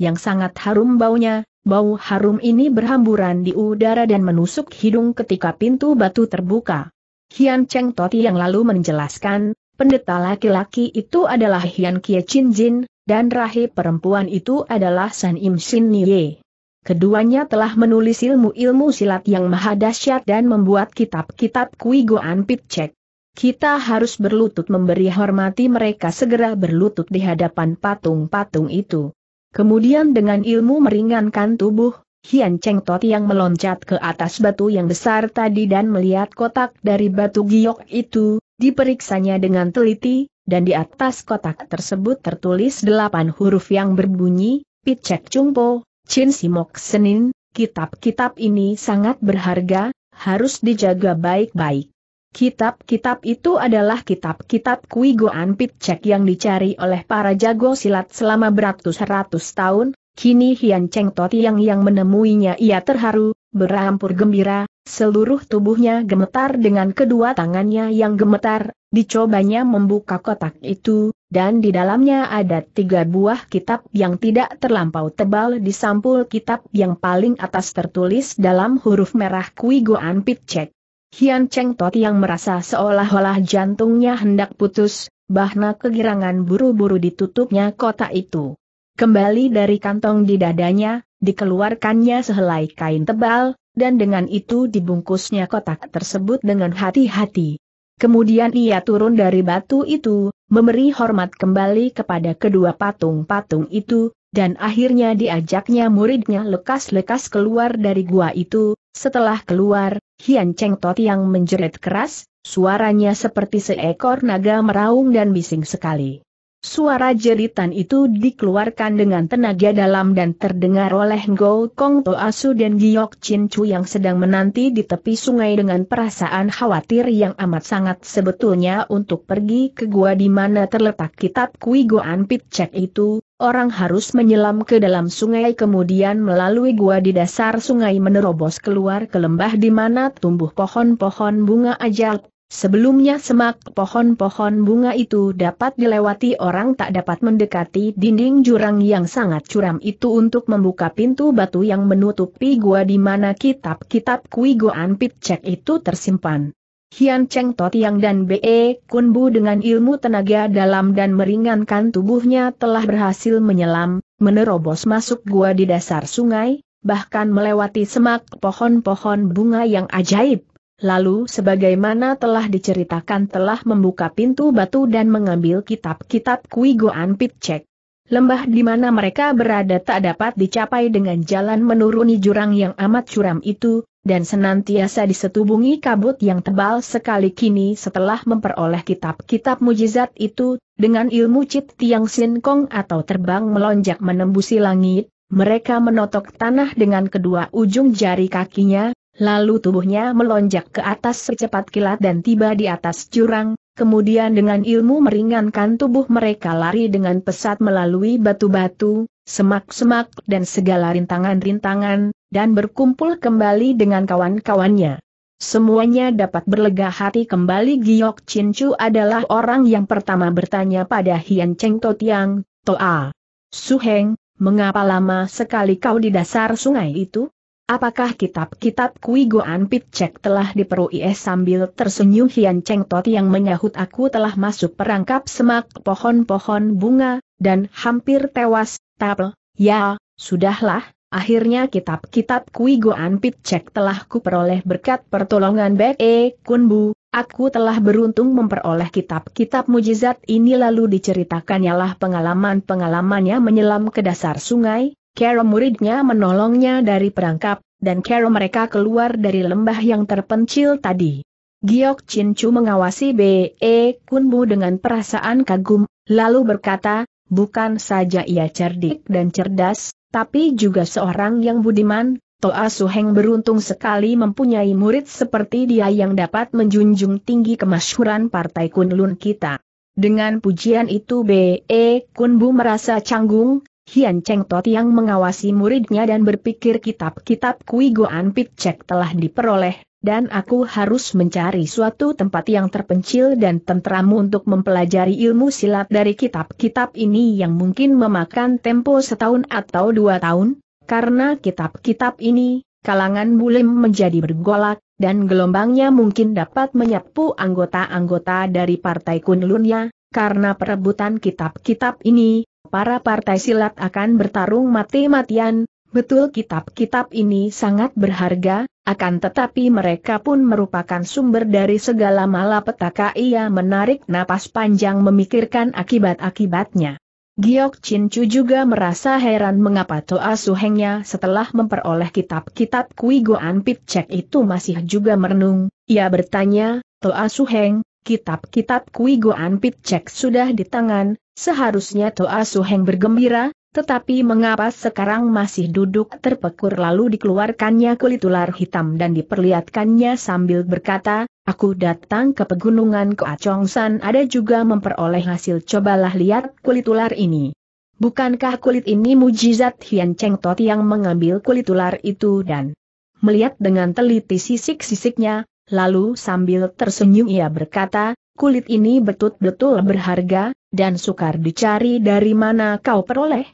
yang sangat harum baunya, bau harum ini berhamburan di udara dan menusuk hidung ketika pintu batu terbuka. Hian Cheng Toti yang lalu menjelaskan, pendeta laki-laki itu adalah Hian Kie Chin Jin, dan rahib perempuan itu adalah San Im Sin Nye. Keduanya telah menulis ilmu-ilmu silat yang maha dahsyat dan membuat kitab-kitab Kui Goan Cek. Kita harus berlutut memberi hormati mereka segera berlutut di hadapan patung-patung itu. Kemudian dengan ilmu meringankan tubuh, Hian Cheng Tot yang meloncat ke atas batu yang besar tadi dan melihat kotak dari batu giok itu, diperiksanya dengan teliti, dan di atas kotak tersebut tertulis delapan huruf yang berbunyi, Picek po, Chin Simok Senin, kitab-kitab ini sangat berharga, harus dijaga baik-baik. Kitab-kitab itu adalah kitab-kitab Kui Goan Pitcek yang dicari oleh para jago silat selama beratus-ratus tahun, kini Hian Cheng Totiang yang menemuinya ia terharu, berampur gembira, seluruh tubuhnya gemetar dengan kedua tangannya yang gemetar, dicobanya membuka kotak itu, dan di dalamnya ada tiga buah kitab yang tidak terlampau tebal di sampul kitab yang paling atas tertulis dalam huruf merah Kui Goan Pitcek. Hian Cheng Tot yang merasa seolah-olah jantungnya hendak putus, bahna kegirangan buru-buru ditutupnya kota itu. Kembali dari kantong di dadanya, dikeluarkannya sehelai kain tebal, dan dengan itu dibungkusnya kotak tersebut dengan hati-hati. Kemudian ia turun dari batu itu, memberi hormat kembali kepada kedua patung-patung itu, dan akhirnya diajaknya muridnya lekas-lekas keluar dari gua itu, setelah keluar, Hian Cheng Tot yang menjerit keras, suaranya seperti seekor naga meraung dan bising sekali. Suara jeritan itu dikeluarkan dengan tenaga dalam dan terdengar oleh Ngou Kong Asu dan Giok Chin Chu yang sedang menanti di tepi sungai dengan perasaan khawatir yang amat sangat sebetulnya untuk pergi ke gua di mana terletak kitab Kui Goan Pitcek itu, orang harus menyelam ke dalam sungai kemudian melalui gua di dasar sungai menerobos keluar ke lembah di mana tumbuh pohon-pohon bunga ajal Sebelumnya semak pohon-pohon bunga itu dapat dilewati orang tak dapat mendekati dinding jurang yang sangat curam itu untuk membuka pintu batu yang menutupi gua di mana kitab-kitab Kui Goan Pitcek itu tersimpan. Hian Cheng Totiang dan Be Kun Bu dengan ilmu tenaga dalam dan meringankan tubuhnya telah berhasil menyelam, menerobos masuk gua di dasar sungai, bahkan melewati semak pohon-pohon bunga yang ajaib lalu sebagaimana telah diceritakan telah membuka pintu batu dan mengambil kitab-kitab Kui Goan Pitcek. Lembah di mana mereka berada tak dapat dicapai dengan jalan menuruni jurang yang amat curam itu, dan senantiasa disetubungi kabut yang tebal sekali kini setelah memperoleh kitab-kitab mujizat itu, dengan ilmu Cit Tiang Sin Kong atau terbang melonjak menembusi langit, mereka menotok tanah dengan kedua ujung jari kakinya, Lalu tubuhnya melonjak ke atas secepat kilat dan tiba di atas jurang, kemudian dengan ilmu meringankan tubuh mereka lari dengan pesat melalui batu-batu, semak-semak dan segala rintangan-rintangan, dan berkumpul kembali dengan kawan-kawannya. Semuanya dapat berlega hati kembali Giok Chin Chu adalah orang yang pertama bertanya pada Hian Cheng To Tiang, Toa. Suheng, mengapa lama sekali kau di dasar sungai itu? Apakah kitab-kitab Kui Goan Pitcek telah diperui eh, sambil tersenyum Hian Cheng Tot yang menyahut aku telah masuk perangkap semak pohon-pohon bunga, dan hampir tewas, tapel, ya, sudahlah, akhirnya kitab-kitab Kui Goan Pitcek telah kuperoleh berkat pertolongan Bek E Kunbu, aku telah beruntung memperoleh kitab-kitab mujizat ini lalu diceritakannya lah pengalaman-pengalamannya menyelam ke dasar sungai, Kero muridnya menolongnya dari perangkap, dan Kero mereka keluar dari lembah yang terpencil tadi. Giok Chin Chu mengawasi B.E. Kunbu dengan perasaan kagum, lalu berkata, bukan saja ia cerdik dan cerdas, tapi juga seorang yang budiman, Toa Su Heng beruntung sekali mempunyai murid seperti dia yang dapat menjunjung tinggi kemasyhuran Partai Kunlun kita. Dengan pujian itu B.E. Kunbu merasa canggung, Hian Cheng Tot yang mengawasi muridnya dan berpikir kitab-kitab Kui Goan Cek telah diperoleh, dan aku harus mencari suatu tempat yang terpencil dan tentram untuk mempelajari ilmu silat dari kitab-kitab ini yang mungkin memakan tempo setahun atau dua tahun, karena kitab-kitab ini, kalangan bulim menjadi bergolak, dan gelombangnya mungkin dapat menyapu anggota-anggota dari Partai Kunlunnya, karena perebutan kitab-kitab ini, para partai silat akan bertarung mati-matian, betul kitab-kitab ini sangat berharga, akan tetapi mereka pun merupakan sumber dari segala malapetaka ia menarik napas panjang memikirkan akibat-akibatnya. Giok Chin Chu juga merasa heran mengapa Toa Suhengnya setelah memperoleh kitab-kitab Kui Goan Cek itu masih juga merenung. Ia bertanya, Toa Suheng, Kitab-kitab Kui Goan pit Cek sudah di tangan, seharusnya Toa Suheng bergembira, tetapi mengapa sekarang masih duduk terpekur lalu dikeluarkannya kulit ular hitam dan diperlihatkannya sambil berkata, aku datang ke pegunungan Koacongsan ada juga memperoleh hasil cobalah lihat kulit ular ini. Bukankah kulit ini mujizat Hian Cheng Tot yang mengambil kulit ular itu dan melihat dengan teliti sisik-sisiknya, lalu sambil tersenyum ia berkata, kulit ini betul-betul berharga, dan sukar dicari dari mana kau peroleh.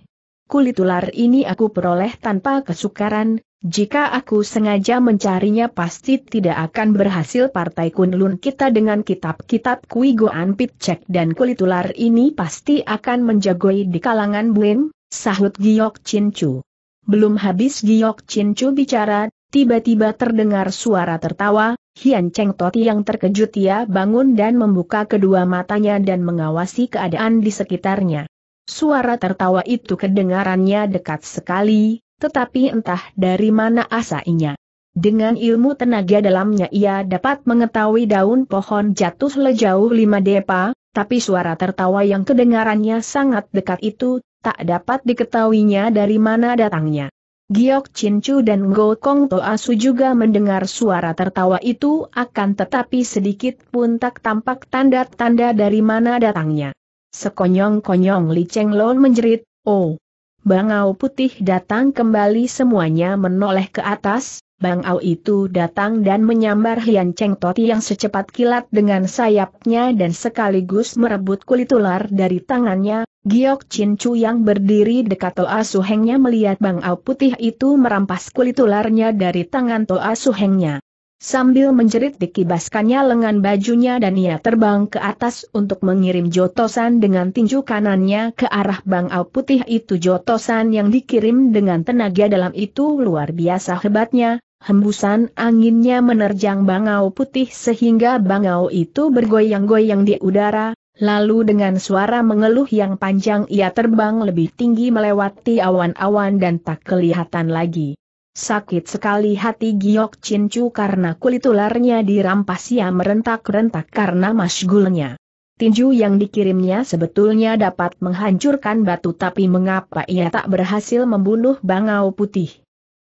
Kulit ular ini aku peroleh tanpa kesukaran, jika aku sengaja mencarinya pasti tidak akan berhasil partai kunlun kita dengan kitab-kitab Kui Goan Pitcek dan kulit ular ini pasti akan menjagoi di kalangan Buim, sahut Giok Cincu. Belum habis Giok Cincu bicara, tiba-tiba terdengar suara tertawa, Hian Cheng Toti yang terkejut ia bangun dan membuka kedua matanya dan mengawasi keadaan di sekitarnya. Suara tertawa itu kedengarannya dekat sekali, tetapi entah dari mana asainya. Dengan ilmu tenaga dalamnya ia dapat mengetahui daun pohon jatuh lejauh lima depa, tapi suara tertawa yang kedengarannya sangat dekat itu, tak dapat diketahuinya dari mana datangnya. Giok Chin dan Go Kong Toa juga mendengar suara tertawa itu akan tetapi sedikit pun tak tampak tanda-tanda dari mana datangnya. Sekonyong-konyong Li Cheng Lon menjerit, oh, bangau putih datang kembali semuanya menoleh ke atas, bangau itu datang dan menyambar Hian Cheng Toti yang secepat kilat dengan sayapnya dan sekaligus merebut kulit ular dari tangannya, Giok Chin Chu yang berdiri dekat Toa Suhengnya melihat Bang Au Putih itu merampas kulit ularnya dari tangan Toa Suhengnya. Sambil menjerit dikibaskannya lengan bajunya dan ia terbang ke atas untuk mengirim jotosan dengan tinju kanannya ke arah Bang Au Putih itu jotosan yang dikirim dengan tenaga dalam itu luar biasa hebatnya, hembusan anginnya menerjang Bangau Putih sehingga Bangau itu bergoyang-goyang di udara, Lalu dengan suara mengeluh yang panjang ia terbang lebih tinggi melewati awan-awan dan tak kelihatan lagi. Sakit sekali hati Giok Chin karena kulit ularnya dirampas ia merentak-rentak karena masgulnya. Tinju yang dikirimnya sebetulnya dapat menghancurkan batu tapi mengapa ia tak berhasil membunuh bangau putih.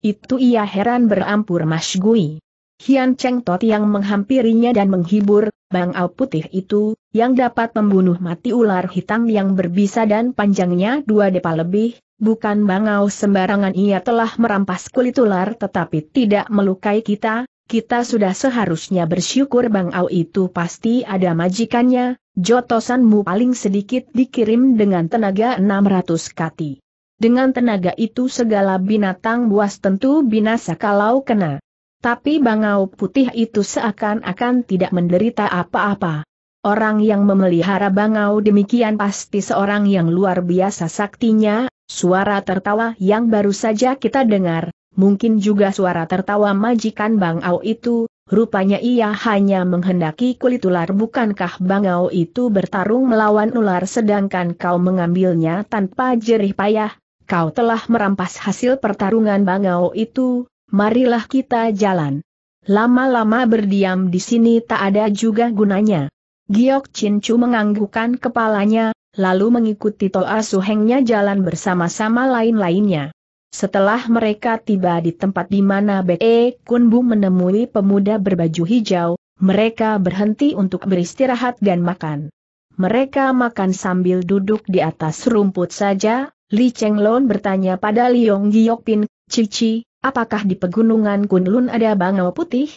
Itu ia heran berampur masgui. Hian Cheng Tot yang menghampirinya dan menghibur, bangau putih itu, yang dapat membunuh mati ular hitam yang berbisa dan panjangnya dua depa lebih, bukan bangau sembarangan ia telah merampas kulit ular tetapi tidak melukai kita, kita sudah seharusnya bersyukur bangau itu pasti ada majikannya, jotosanmu paling sedikit dikirim dengan tenaga 600 kati. Dengan tenaga itu segala binatang buas tentu binasa kalau kena. Tapi bangau putih itu seakan-akan tidak menderita apa-apa. Orang yang memelihara bangau demikian pasti seorang yang luar biasa saktinya, suara tertawa yang baru saja kita dengar, mungkin juga suara tertawa majikan bangau itu, rupanya ia hanya menghendaki kulit ular bukankah bangau itu bertarung melawan ular sedangkan kau mengambilnya tanpa jerih payah, kau telah merampas hasil pertarungan bangau itu, marilah kita jalan. Lama-lama berdiam di sini tak ada juga gunanya. Giok Chin Chu menganggukkan kepalanya, lalu mengikuti Toa Suhengnya jalan bersama-sama lain-lainnya. Setelah mereka tiba di tempat di mana Be e Bu menemui pemuda berbaju hijau, mereka berhenti untuk beristirahat dan makan. Mereka makan sambil duduk di atas rumput saja, Li Cheng Lon bertanya pada Liong Pin Cici, apakah di pegunungan Kunlun ada bangau putih?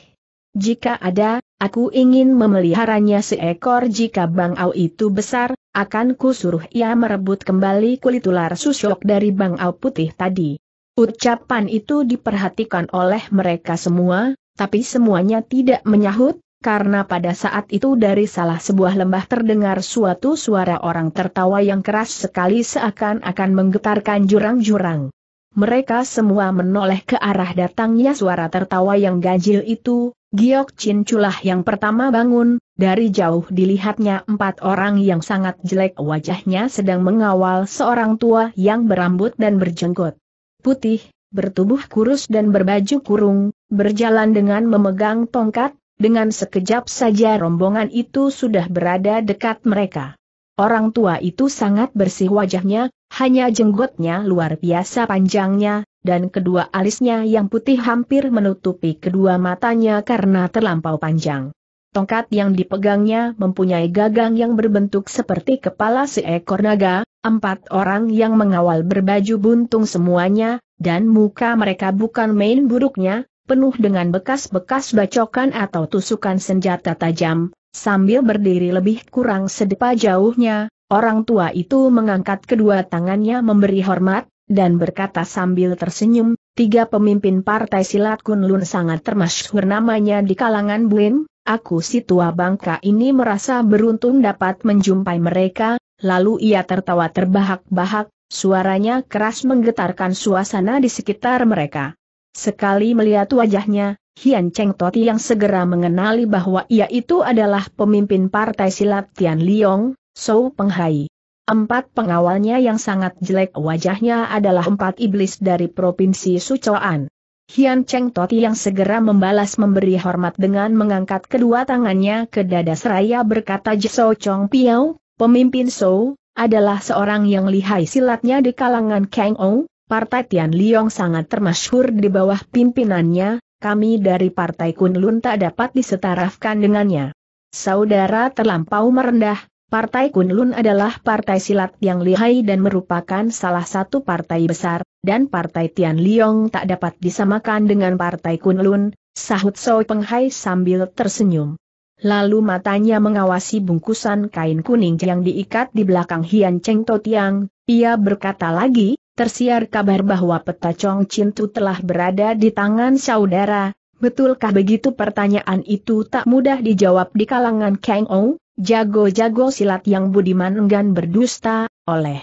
Jika ada, Aku ingin memeliharanya seekor jika Bang Au itu besar, akan kusuruh ia merebut kembali kulit ular susyok dari Bang Au putih tadi. Ucapan itu diperhatikan oleh mereka semua, tapi semuanya tidak menyahut, karena pada saat itu dari salah sebuah lembah terdengar suatu suara orang tertawa yang keras sekali seakan-akan menggetarkan jurang-jurang. Mereka semua menoleh ke arah datangnya suara tertawa yang ganjil itu, Giok Chin Culah yang pertama bangun, dari jauh dilihatnya empat orang yang sangat jelek wajahnya sedang mengawal seorang tua yang berambut dan berjenggot. Putih, bertubuh kurus dan berbaju kurung, berjalan dengan memegang tongkat, dengan sekejap saja rombongan itu sudah berada dekat mereka. Orang tua itu sangat bersih wajahnya, hanya jenggotnya luar biasa panjangnya, dan kedua alisnya yang putih hampir menutupi kedua matanya karena terlampau panjang. Tongkat yang dipegangnya mempunyai gagang yang berbentuk seperti kepala seekor naga, empat orang yang mengawal berbaju buntung semuanya, dan muka mereka bukan main buruknya, penuh dengan bekas-bekas bacokan atau tusukan senjata tajam, sambil berdiri lebih kurang sedepa jauhnya, orang tua itu mengangkat kedua tangannya memberi hormat, dan berkata sambil tersenyum, tiga pemimpin partai silat Kunlun sangat termasyhur namanya di kalangan Buin, aku si tua bangka ini merasa beruntung dapat menjumpai mereka, lalu ia tertawa terbahak-bahak, suaranya keras menggetarkan suasana di sekitar mereka. Sekali melihat wajahnya, Hian Cheng Toti yang segera mengenali bahwa ia itu adalah pemimpin partai silat Tian Liong, Sou Penghai. Empat pengawalnya yang sangat jelek wajahnya adalah empat iblis dari provinsi Sucoan. Hian Cheng Toti yang segera membalas memberi hormat dengan mengangkat kedua tangannya ke dada seraya berkata Jiso Chong Piao, pemimpin Sou, adalah seorang yang lihai silatnya di kalangan Kang Ong, Partai Tian Liong sangat termasyhur di bawah pimpinannya, kami dari Partai Kunlun tak dapat disetarafkan dengannya. Saudara terlampau merendah, Partai Kunlun adalah partai silat yang lihai dan merupakan salah satu partai besar, dan Partai Tian Liong tak dapat disamakan dengan Partai Kunlun, sahut So Penghai sambil tersenyum. Lalu matanya mengawasi bungkusan kain kuning yang diikat di belakang Hian Cheng Totiang, ia berkata lagi, tersiar kabar bahwa peta Chong Cintu telah berada di tangan saudara, betulkah begitu pertanyaan itu tak mudah dijawab di kalangan Kang Ou, jago-jago silat yang budiman enggan berdusta, oleh.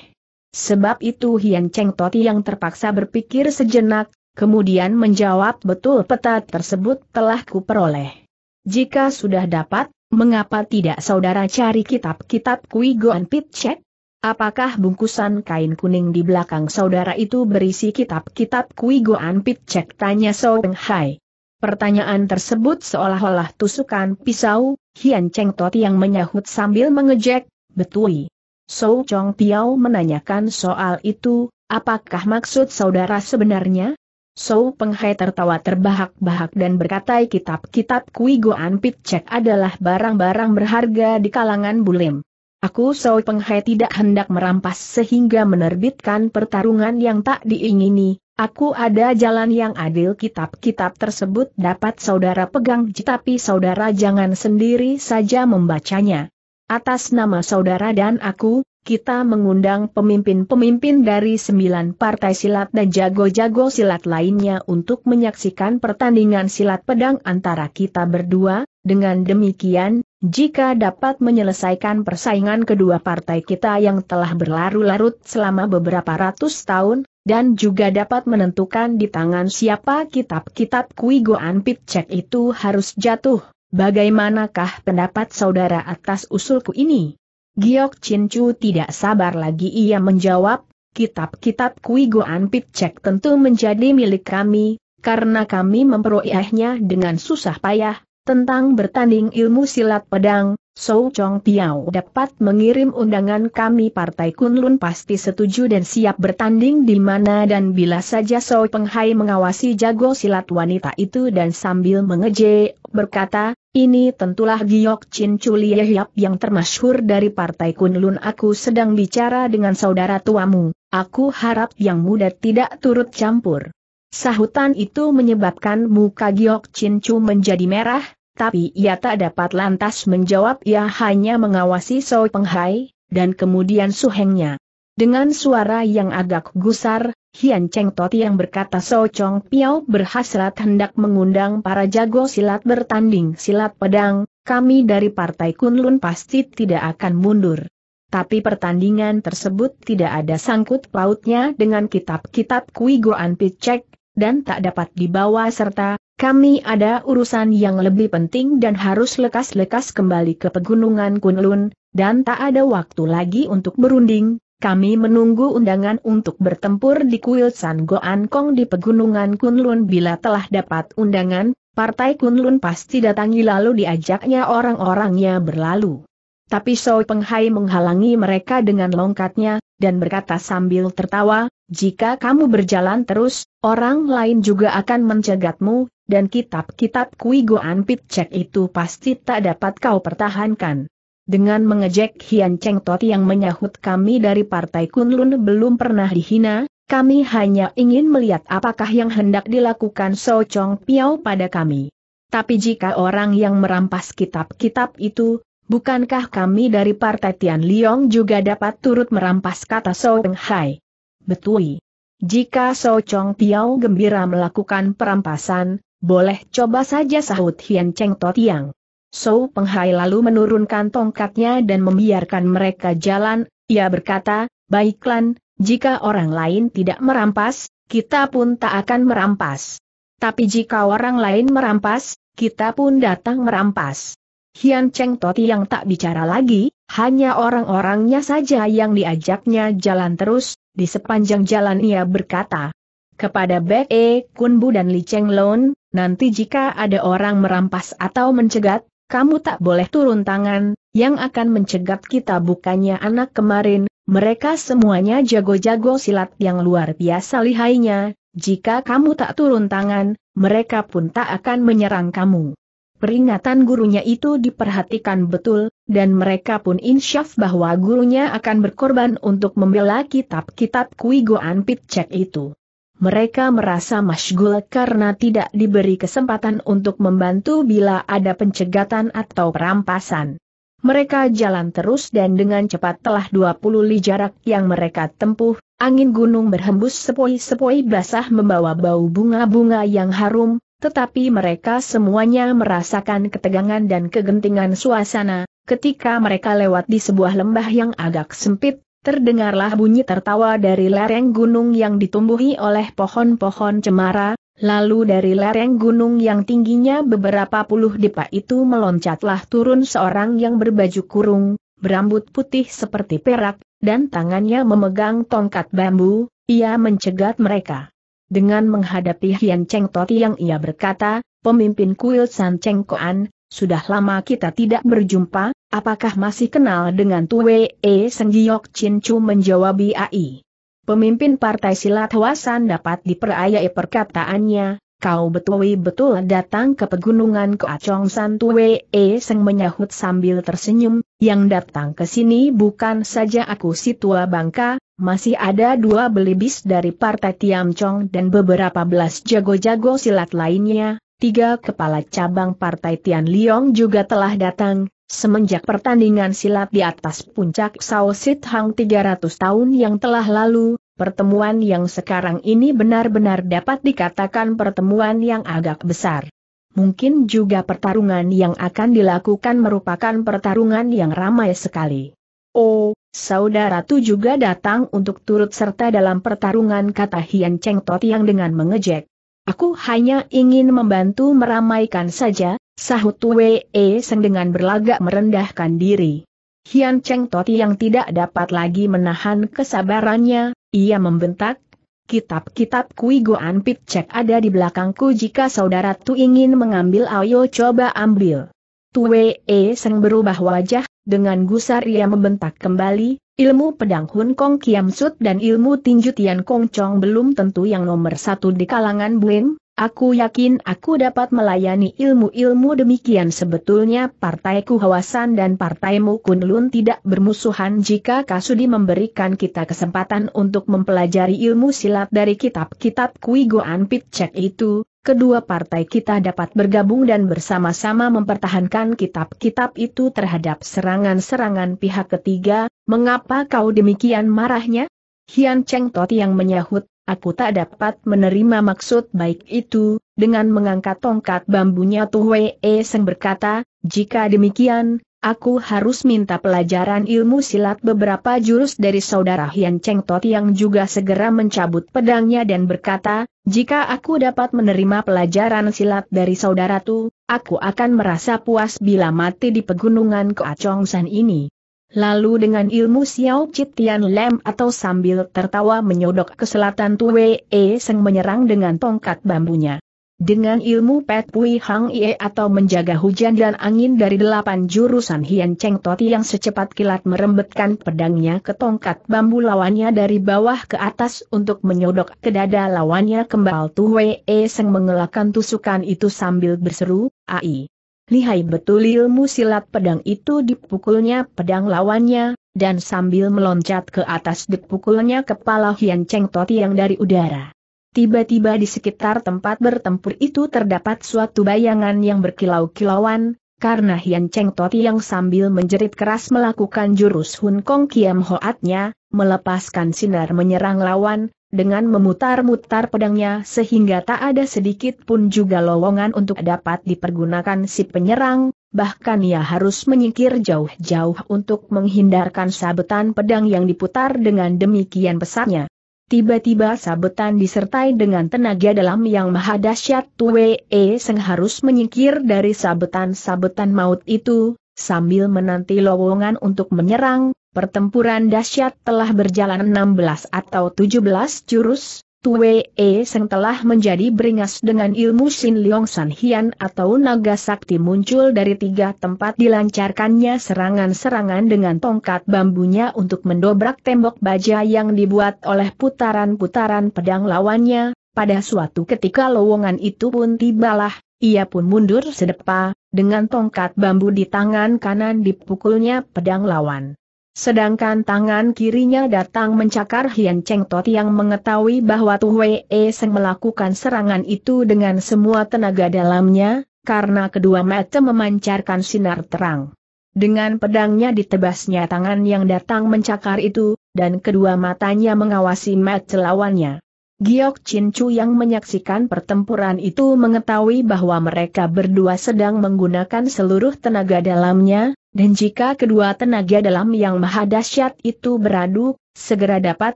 Sebab itu Hian Cheng Toti yang terpaksa berpikir sejenak, kemudian menjawab betul peta tersebut telah kuperoleh. Jika sudah dapat, mengapa tidak saudara cari kitab-kitab Kui Goan Pit Chek? Apakah bungkusan kain kuning di belakang saudara itu berisi kitab-kitab Kui Goan Pit Cek? Tanya So Peng Hai. Pertanyaan tersebut seolah-olah tusukan pisau, Hian Cheng Tot yang menyahut sambil mengejek, betui. So Chong Piao menanyakan soal itu, apakah maksud saudara sebenarnya? So Peng Hai tertawa terbahak-bahak dan berkata kitab-kitab Kui Goan Pit Cek adalah barang-barang berharga di kalangan bulim. Aku Sao Penghai tidak hendak merampas sehingga menerbitkan pertarungan yang tak diingini, aku ada jalan yang adil kitab-kitab tersebut dapat saudara pegang tetapi saudara jangan sendiri saja membacanya. Atas nama saudara dan aku, kita mengundang pemimpin-pemimpin dari sembilan partai silat dan jago-jago silat lainnya untuk menyaksikan pertandingan silat pedang antara kita berdua, dengan demikian, jika dapat menyelesaikan persaingan kedua partai kita yang telah berlarut-larut selama beberapa ratus tahun, dan juga dapat menentukan di tangan siapa kitab-kitab Kui Goan Pitcek itu harus jatuh, bagaimanakah pendapat saudara atas usulku ini? Giok Chin tidak sabar lagi ia menjawab, kitab-kitab Kui Goan Pitcek tentu menjadi milik kami, karena kami memperolehnya dengan susah payah, tentang bertanding ilmu silat pedang, So Chong Piao dapat mengirim undangan kami Partai Kunlun pasti setuju dan siap bertanding di mana dan bila saja Sou Penghai mengawasi jago silat wanita itu dan sambil mengejek berkata, ini tentulah Giok Chin Chuli Yehyap yang termasyhur dari Partai Kunlun aku sedang bicara dengan saudara tuamu, aku harap yang muda tidak turut campur. Sahutan itu menyebabkan muka Giok Chin Chu menjadi merah, tapi ia tak dapat lantas menjawab ia hanya mengawasi Soi Penghai, dan kemudian suhengnya. Dengan suara yang agak gusar, Hian Cheng Toti yang berkata So Chong Piao berhasrat hendak mengundang para jago silat bertanding silat pedang, kami dari Partai Kunlun pasti tidak akan mundur. Tapi pertandingan tersebut tidak ada sangkut pautnya dengan kitab-kitab Kui Goan Picek, dan tak dapat dibawa serta, kami ada urusan yang lebih penting dan harus lekas-lekas kembali ke pegunungan Kunlun, dan tak ada waktu lagi untuk berunding, kami menunggu undangan untuk bertempur di kuil San Goan Kong di pegunungan Kunlun bila telah dapat undangan, partai Kunlun pasti datangi lalu diajaknya orang-orangnya berlalu. Tapi Soi Penghai menghalangi mereka dengan longkatnya, dan berkata sambil tertawa, jika kamu berjalan terus, orang lain juga akan mencegatmu, dan kitab-kitab Kui Goan Pitcek itu pasti tak dapat kau pertahankan. Dengan mengejek Hian Cheng Tot yang menyahut kami dari Partai Kunlun belum pernah dihina, kami hanya ingin melihat apakah yang hendak dilakukan So Chong Piao pada kami. Tapi jika orang yang merampas kitab-kitab itu, bukankah kami dari Partai Tian Liong juga dapat turut merampas kata So Peng Hai? Betui. Jika So Chong Tiao gembira melakukan perampasan, boleh coba saja sahut Hian Cheng To Tiang. So Penghai lalu menurunkan tongkatnya dan membiarkan mereka jalan, ia berkata, Baiklah, jika orang lain tidak merampas, kita pun tak akan merampas. Tapi jika orang lain merampas, kita pun datang merampas. Hian Cheng Toti yang tak bicara lagi, hanya orang-orangnya saja yang diajaknya jalan terus, di sepanjang jalan ia berkata, kepada Bek E, Kunbu dan Li Cheng Lon, nanti jika ada orang merampas atau mencegat, kamu tak boleh turun tangan, yang akan mencegat kita bukannya anak kemarin, mereka semuanya jago-jago silat yang luar biasa lihainya, jika kamu tak turun tangan, mereka pun tak akan menyerang kamu. Peringatan gurunya itu diperhatikan betul, dan mereka pun insyaf bahwa gurunya akan berkorban untuk membela kitab-kitab Kui Goan Pitcek itu. Mereka merasa masgul karena tidak diberi kesempatan untuk membantu bila ada pencegatan atau perampasan. Mereka jalan terus dan dengan cepat telah 20 li jarak yang mereka tempuh, angin gunung berhembus sepoi-sepoi basah membawa bau bunga-bunga yang harum, tetapi mereka semuanya merasakan ketegangan dan kegentingan suasana, ketika mereka lewat di sebuah lembah yang agak sempit, terdengarlah bunyi tertawa dari lereng gunung yang ditumbuhi oleh pohon-pohon cemara, lalu dari lereng gunung yang tingginya beberapa puluh depa itu meloncatlah turun seorang yang berbaju kurung, berambut putih seperti perak, dan tangannya memegang tongkat bambu, ia mencegat mereka dengan menghadapi Hian Cheng Toti yang ia berkata, pemimpin kuil San Cheng Koan, sudah lama kita tidak berjumpa, apakah masih kenal dengan Wei E Senggiok Chin Chu menjawab AI, Pemimpin Partai Silat Hwasan dapat diperayai perkataannya, kau betul-betul datang ke pegunungan Acong San Wei E Seng menyahut sambil tersenyum, yang datang ke sini bukan saja aku si tua bangka, masih ada dua belibis dari partai Tiam Chong dan beberapa belas jago-jago silat lainnya, tiga kepala cabang partai Tian Liong juga telah datang, semenjak pertandingan silat di atas puncak Sao Sit Hang 300 tahun yang telah lalu, pertemuan yang sekarang ini benar-benar dapat dikatakan pertemuan yang agak besar. Mungkin juga pertarungan yang akan dilakukan merupakan pertarungan yang ramai sekali. Oh, Saudara tu juga datang untuk turut serta dalam pertarungan kata Hian Cheng yang dengan mengejek. Aku hanya ingin membantu meramaikan saja, sahut Wei e Seng dengan berlagak merendahkan diri. Hian Cheng yang tidak dapat lagi menahan kesabarannya, ia membentak, Kitab-kitab Kui Goan Pit Cek ada di belakangku jika saudara tu ingin mengambil ayo coba ambil. Tu E Seng berubah wajah, dengan gusar ia membentak kembali, ilmu pedang Hun Kong Kiam Sut dan ilmu tinju Tian Kong Chong belum tentu yang nomor satu di kalangan Buim, aku yakin aku dapat melayani ilmu-ilmu demikian sebetulnya partaiku Hawasan dan partaimu Kunlun tidak bermusuhan jika Kasudi memberikan kita kesempatan untuk mempelajari ilmu silat dari kitab-kitab Kui Goan Cek itu, kedua partai kita dapat bergabung dan bersama-sama mempertahankan kitab-kitab itu terhadap serangan-serangan pihak ketiga, mengapa kau demikian marahnya? Hian Cheng Tot yang menyahut, aku tak dapat menerima maksud baik itu, dengan mengangkat tongkat bambunya Tuwee e Seng berkata, jika demikian, Aku harus minta pelajaran ilmu silat beberapa jurus dari saudara Hian Cheng Tot yang juga segera mencabut pedangnya dan berkata, jika aku dapat menerima pelajaran silat dari saudara Tu, aku akan merasa puas bila mati di pegunungan Keacongsan ini. Lalu dengan ilmu Xiao Chitian Lem atau sambil tertawa menyodok ke selatan Tue E Seng menyerang dengan tongkat bambunya. Dengan ilmu Pet Pui Hang Ie atau menjaga hujan dan angin dari delapan jurusan Hian Cheng Toti yang secepat kilat merembetkan pedangnya ke tongkat bambu lawannya dari bawah ke atas untuk menyodok ke dada lawannya kembal Tuhwe E Seng mengelakkan tusukan itu sambil berseru, Ai. Lihai betul ilmu silat pedang itu dipukulnya pedang lawannya, dan sambil meloncat ke atas dipukulnya kepala Hian Cheng Toti yang dari udara. Tiba-tiba di sekitar tempat bertempur itu terdapat suatu bayangan yang berkilau-kilauan, karena Hian Cheng Toti yang sambil menjerit keras melakukan jurus Hun Kong Kiam Hoatnya, melepaskan sinar menyerang lawan, dengan memutar-mutar pedangnya sehingga tak ada sedikit pun juga lowongan untuk dapat dipergunakan si penyerang, bahkan ia harus menyingkir jauh-jauh untuk menghindarkan sabetan pedang yang diputar dengan demikian pesatnya. Tiba-tiba sabetan disertai dengan tenaga dalam yang maha dahsyat Tue e Seng harus menyingkir dari sabetan-sabetan maut itu, sambil menanti lowongan untuk menyerang, pertempuran dahsyat telah berjalan 16 atau 17 jurus, Tuwee E Seng telah menjadi beringas dengan ilmu Sin Leong San Hian atau naga sakti muncul dari tiga tempat dilancarkannya serangan-serangan dengan tongkat bambunya untuk mendobrak tembok baja yang dibuat oleh putaran-putaran pedang lawannya. Pada suatu ketika lowongan itu pun tibalah, ia pun mundur sedepa, dengan tongkat bambu di tangan kanan dipukulnya pedang lawan. Sedangkan tangan kirinya datang mencakar Hian Cheng Tot yang mengetahui bahwa Tu Wei e Seng melakukan serangan itu dengan semua tenaga dalamnya, karena kedua mata memancarkan sinar terang. Dengan pedangnya ditebasnya tangan yang datang mencakar itu, dan kedua matanya mengawasi mata lawannya. Giok Chin Chu yang menyaksikan pertempuran itu mengetahui bahwa mereka berdua sedang menggunakan seluruh tenaga dalamnya, dan jika kedua tenaga dalam yang maha dahsyat itu beradu, segera dapat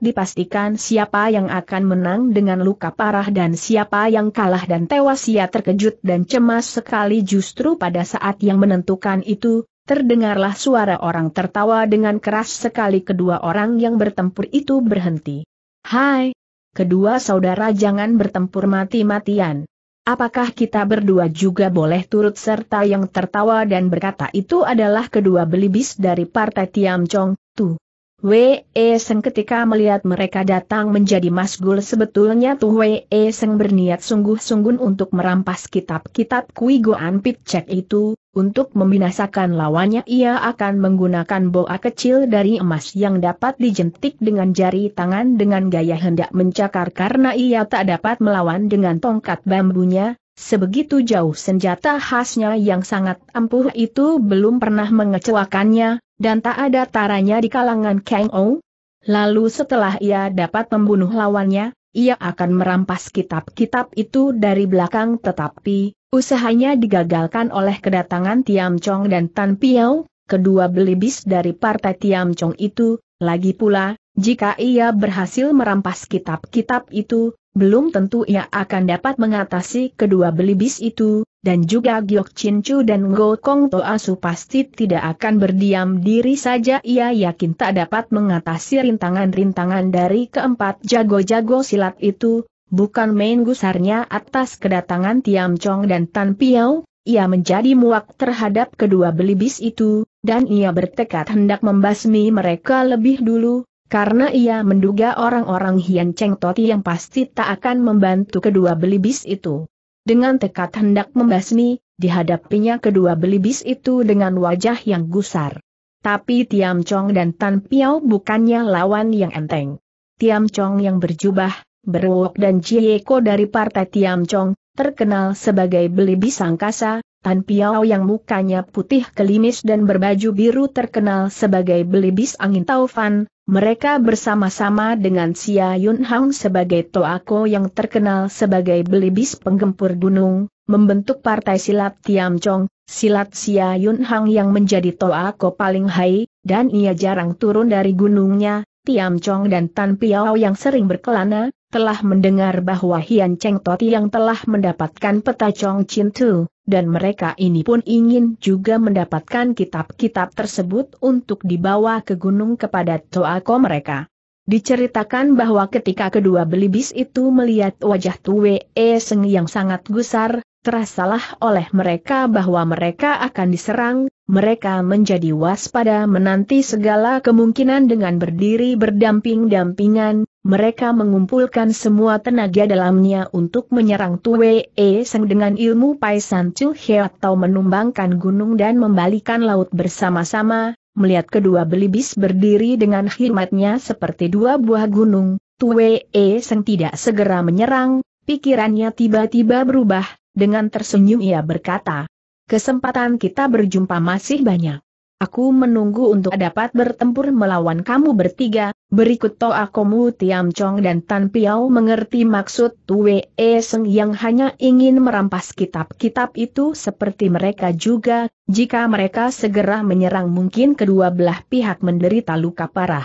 dipastikan siapa yang akan menang dengan luka parah dan siapa yang kalah dan tewas ia terkejut dan cemas sekali justru pada saat yang menentukan itu, terdengarlah suara orang tertawa dengan keras sekali kedua orang yang bertempur itu berhenti. Hai, kedua saudara jangan bertempur mati-matian. Apakah kita berdua juga boleh turut serta yang tertawa dan berkata itu adalah kedua belibis dari partai Tiam Chong, Tu? Wei e Seng ketika melihat mereka datang menjadi masgul sebetulnya Tu Wei e Seng berniat sungguh-sungguh untuk merampas kitab-kitab Kui Goan Cek itu, untuk membinasakan lawannya ia akan menggunakan boa kecil dari emas yang dapat dijentik dengan jari tangan dengan gaya hendak mencakar karena ia tak dapat melawan dengan tongkat bambunya, sebegitu jauh senjata khasnya yang sangat ampuh itu belum pernah mengecewakannya, dan tak ada taranya di kalangan Kang Ou. Lalu setelah ia dapat membunuh lawannya, ia akan merampas kitab-kitab itu dari belakang tetapi, Usahanya digagalkan oleh kedatangan Tiam Chong dan Tan Piao, kedua belibis dari partai Tiam Chong itu, lagi pula, jika ia berhasil merampas kitab-kitab itu, belum tentu ia akan dapat mengatasi kedua belibis itu, dan juga Giok Chin Chu dan Ngo Kong Toasu pasti tidak akan berdiam diri saja ia yakin tak dapat mengatasi rintangan-rintangan dari keempat jago-jago silat itu, bukan main gusarnya atas kedatangan Tiam Chong dan Tan Piao, ia menjadi muak terhadap kedua belibis itu, dan ia bertekad hendak membasmi mereka lebih dulu, karena ia menduga orang-orang Hian Cheng Toti yang pasti tak akan membantu kedua belibis itu. Dengan tekad hendak membasmi, dihadapinya kedua belibis itu dengan wajah yang gusar. Tapi Tiam Chong dan Tan Piao bukannya lawan yang enteng. Tiam Chong yang berjubah, Berwok dan Jieko dari Partai Tiam Chong, terkenal sebagai Beli Sangkasa, Tan Piao yang mukanya putih kelimis dan berbaju biru terkenal sebagai belibis Bis Angin Taufan, mereka bersama-sama dengan Sia Yun Hang sebagai Toako yang terkenal sebagai belibis Penggempur Gunung, membentuk Partai Silat Tiam Chong, silat Sia Yun Hang yang menjadi Toako paling hai, dan ia jarang turun dari gunungnya, Tiam Chong dan Tan Piao yang sering berkelana, telah mendengar bahwa Hian Cheng Toti yang telah mendapatkan peta Chong Chin Tu, dan mereka ini pun ingin juga mendapatkan kitab-kitab tersebut untuk dibawa ke gunung kepada Toako mereka. Diceritakan bahwa ketika kedua belibis itu melihat wajah Tue E Seng yang sangat gusar, terasalah oleh mereka bahwa mereka akan diserang, mereka menjadi waspada menanti segala kemungkinan dengan berdiri berdamping-dampingan, mereka mengumpulkan semua tenaga dalamnya untuk menyerang Tue E Seng dengan ilmu Paisan Chu He atau menumbangkan gunung dan membalikan laut bersama-sama, melihat kedua belibis berdiri dengan khidmatnya seperti dua buah gunung, Tue E Seng tidak segera menyerang, pikirannya tiba-tiba berubah, dengan tersenyum ia berkata, kesempatan kita berjumpa masih banyak. Aku menunggu untuk dapat bertempur melawan kamu bertiga, berikut Toa Komu Tiam Chong dan Tan Piao mengerti maksud Tue E Seng yang hanya ingin merampas kitab-kitab itu seperti mereka juga, jika mereka segera menyerang mungkin kedua belah pihak menderita luka parah.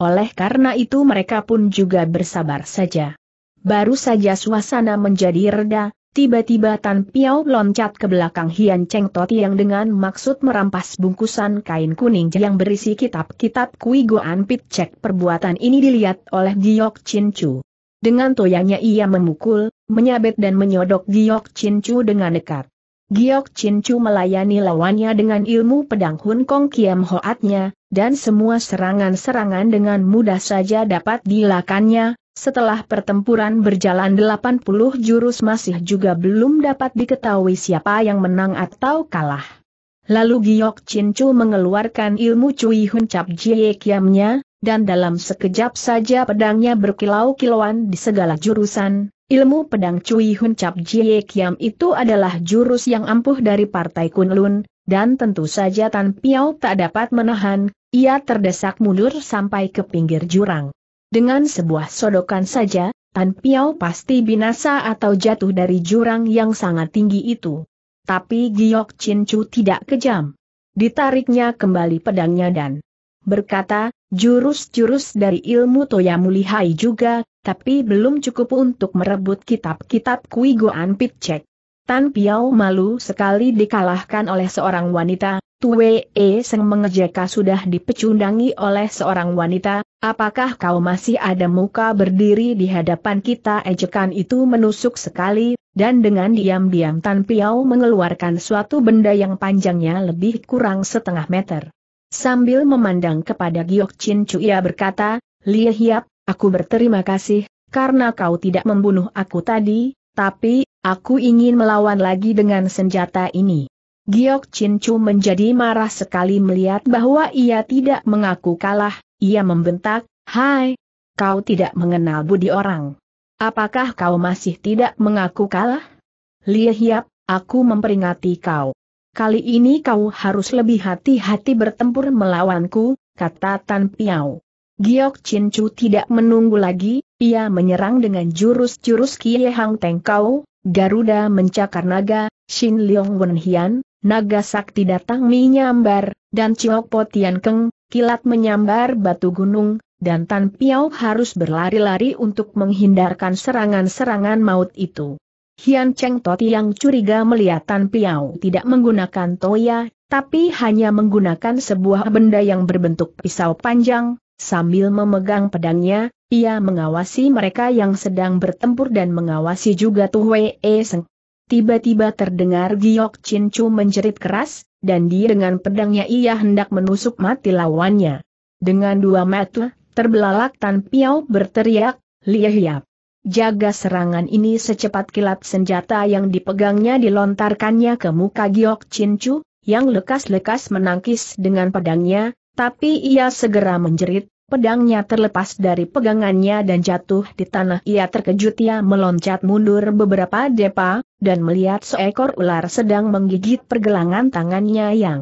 Oleh karena itu mereka pun juga bersabar saja. Baru saja suasana menjadi reda, Tiba-tiba Tan Piao loncat ke belakang Hian Cheng Toti yang dengan maksud merampas bungkusan kain kuning yang berisi kitab-kitab Kui Goan Pit Cek perbuatan ini dilihat oleh Giok Chin Chu. Dengan toyanya ia memukul, menyabet dan menyodok Giok Chin Chu dengan dekat. Giok Chin Chu melayani lawannya dengan ilmu pedang Hun Kong Kiam Hoatnya, dan semua serangan-serangan dengan mudah saja dapat dilakannya, setelah pertempuran berjalan 80 jurus masih juga belum dapat diketahui siapa yang menang atau kalah. Lalu Giok Chin Chu mengeluarkan ilmu Cui Hun Cap Jie Kiamnya, dan dalam sekejap saja pedangnya berkilau-kilauan di segala jurusan. Ilmu pedang Cui Hun Cap Jie Kiam itu adalah jurus yang ampuh dari Partai Kunlun, dan tentu saja Tan Piao tak dapat menahan, ia terdesak mundur sampai ke pinggir jurang. Dengan sebuah sodokan saja, Tan Piao pasti binasa atau jatuh dari jurang yang sangat tinggi itu. Tapi Giok Chin Chu tidak kejam. Ditariknya kembali pedangnya dan berkata, jurus-jurus dari ilmu Toya Mulihai juga, tapi belum cukup untuk merebut kitab-kitab Kui Goan Tan Piao malu sekali dikalahkan oleh seorang wanita, Tue E Seng mengejeka sudah dipecundangi oleh seorang wanita, Apakah kau masih ada muka berdiri di hadapan kita ejekan itu menusuk sekali, dan dengan diam-diam Tan Piao mengeluarkan suatu benda yang panjangnya lebih kurang setengah meter. Sambil memandang kepada Giok Chin Chu ia berkata, Li Hiap, aku berterima kasih, karena kau tidak membunuh aku tadi, tapi, aku ingin melawan lagi dengan senjata ini. Giok Chin Chu menjadi marah sekali melihat bahwa ia tidak mengaku kalah, ia membentak, Hai, kau tidak mengenal budi orang. Apakah kau masih tidak mengaku kalah? Lie Hiap, aku memperingati kau. Kali ini kau harus lebih hati-hati bertempur melawanku, kata Tan Piao. Giok Chin Chu tidak menunggu lagi, ia menyerang dengan jurus-jurus Kie Hang Teng Kau, Garuda mencakar naga, Xin Leong Wen Hian, naga sakti datang menyambar, dan Chiok Po Tian Keng, kilat menyambar batu gunung, dan Tan Piao harus berlari-lari untuk menghindarkan serangan-serangan maut itu. Hian Cheng Toti yang curiga melihat Tan Piao tidak menggunakan toya, tapi hanya menggunakan sebuah benda yang berbentuk pisau panjang, sambil memegang pedangnya, ia mengawasi mereka yang sedang bertempur dan mengawasi juga Tu Wei Seng. Tiba-tiba terdengar Giok Chin Chu menjerit keras, dan dia dengan pedangnya ia hendak menusuk mati lawannya. Dengan dua mata, terbelalak Tan Piao berteriak, Lie Hiap. Jaga serangan ini secepat kilat senjata yang dipegangnya dilontarkannya ke muka Giok Chin Chu, yang lekas-lekas menangkis dengan pedangnya, tapi ia segera menjerit, pedangnya terlepas dari pegangannya dan jatuh di tanah ia terkejut ia meloncat mundur beberapa depa, dan melihat seekor ular sedang menggigit pergelangan tangannya yang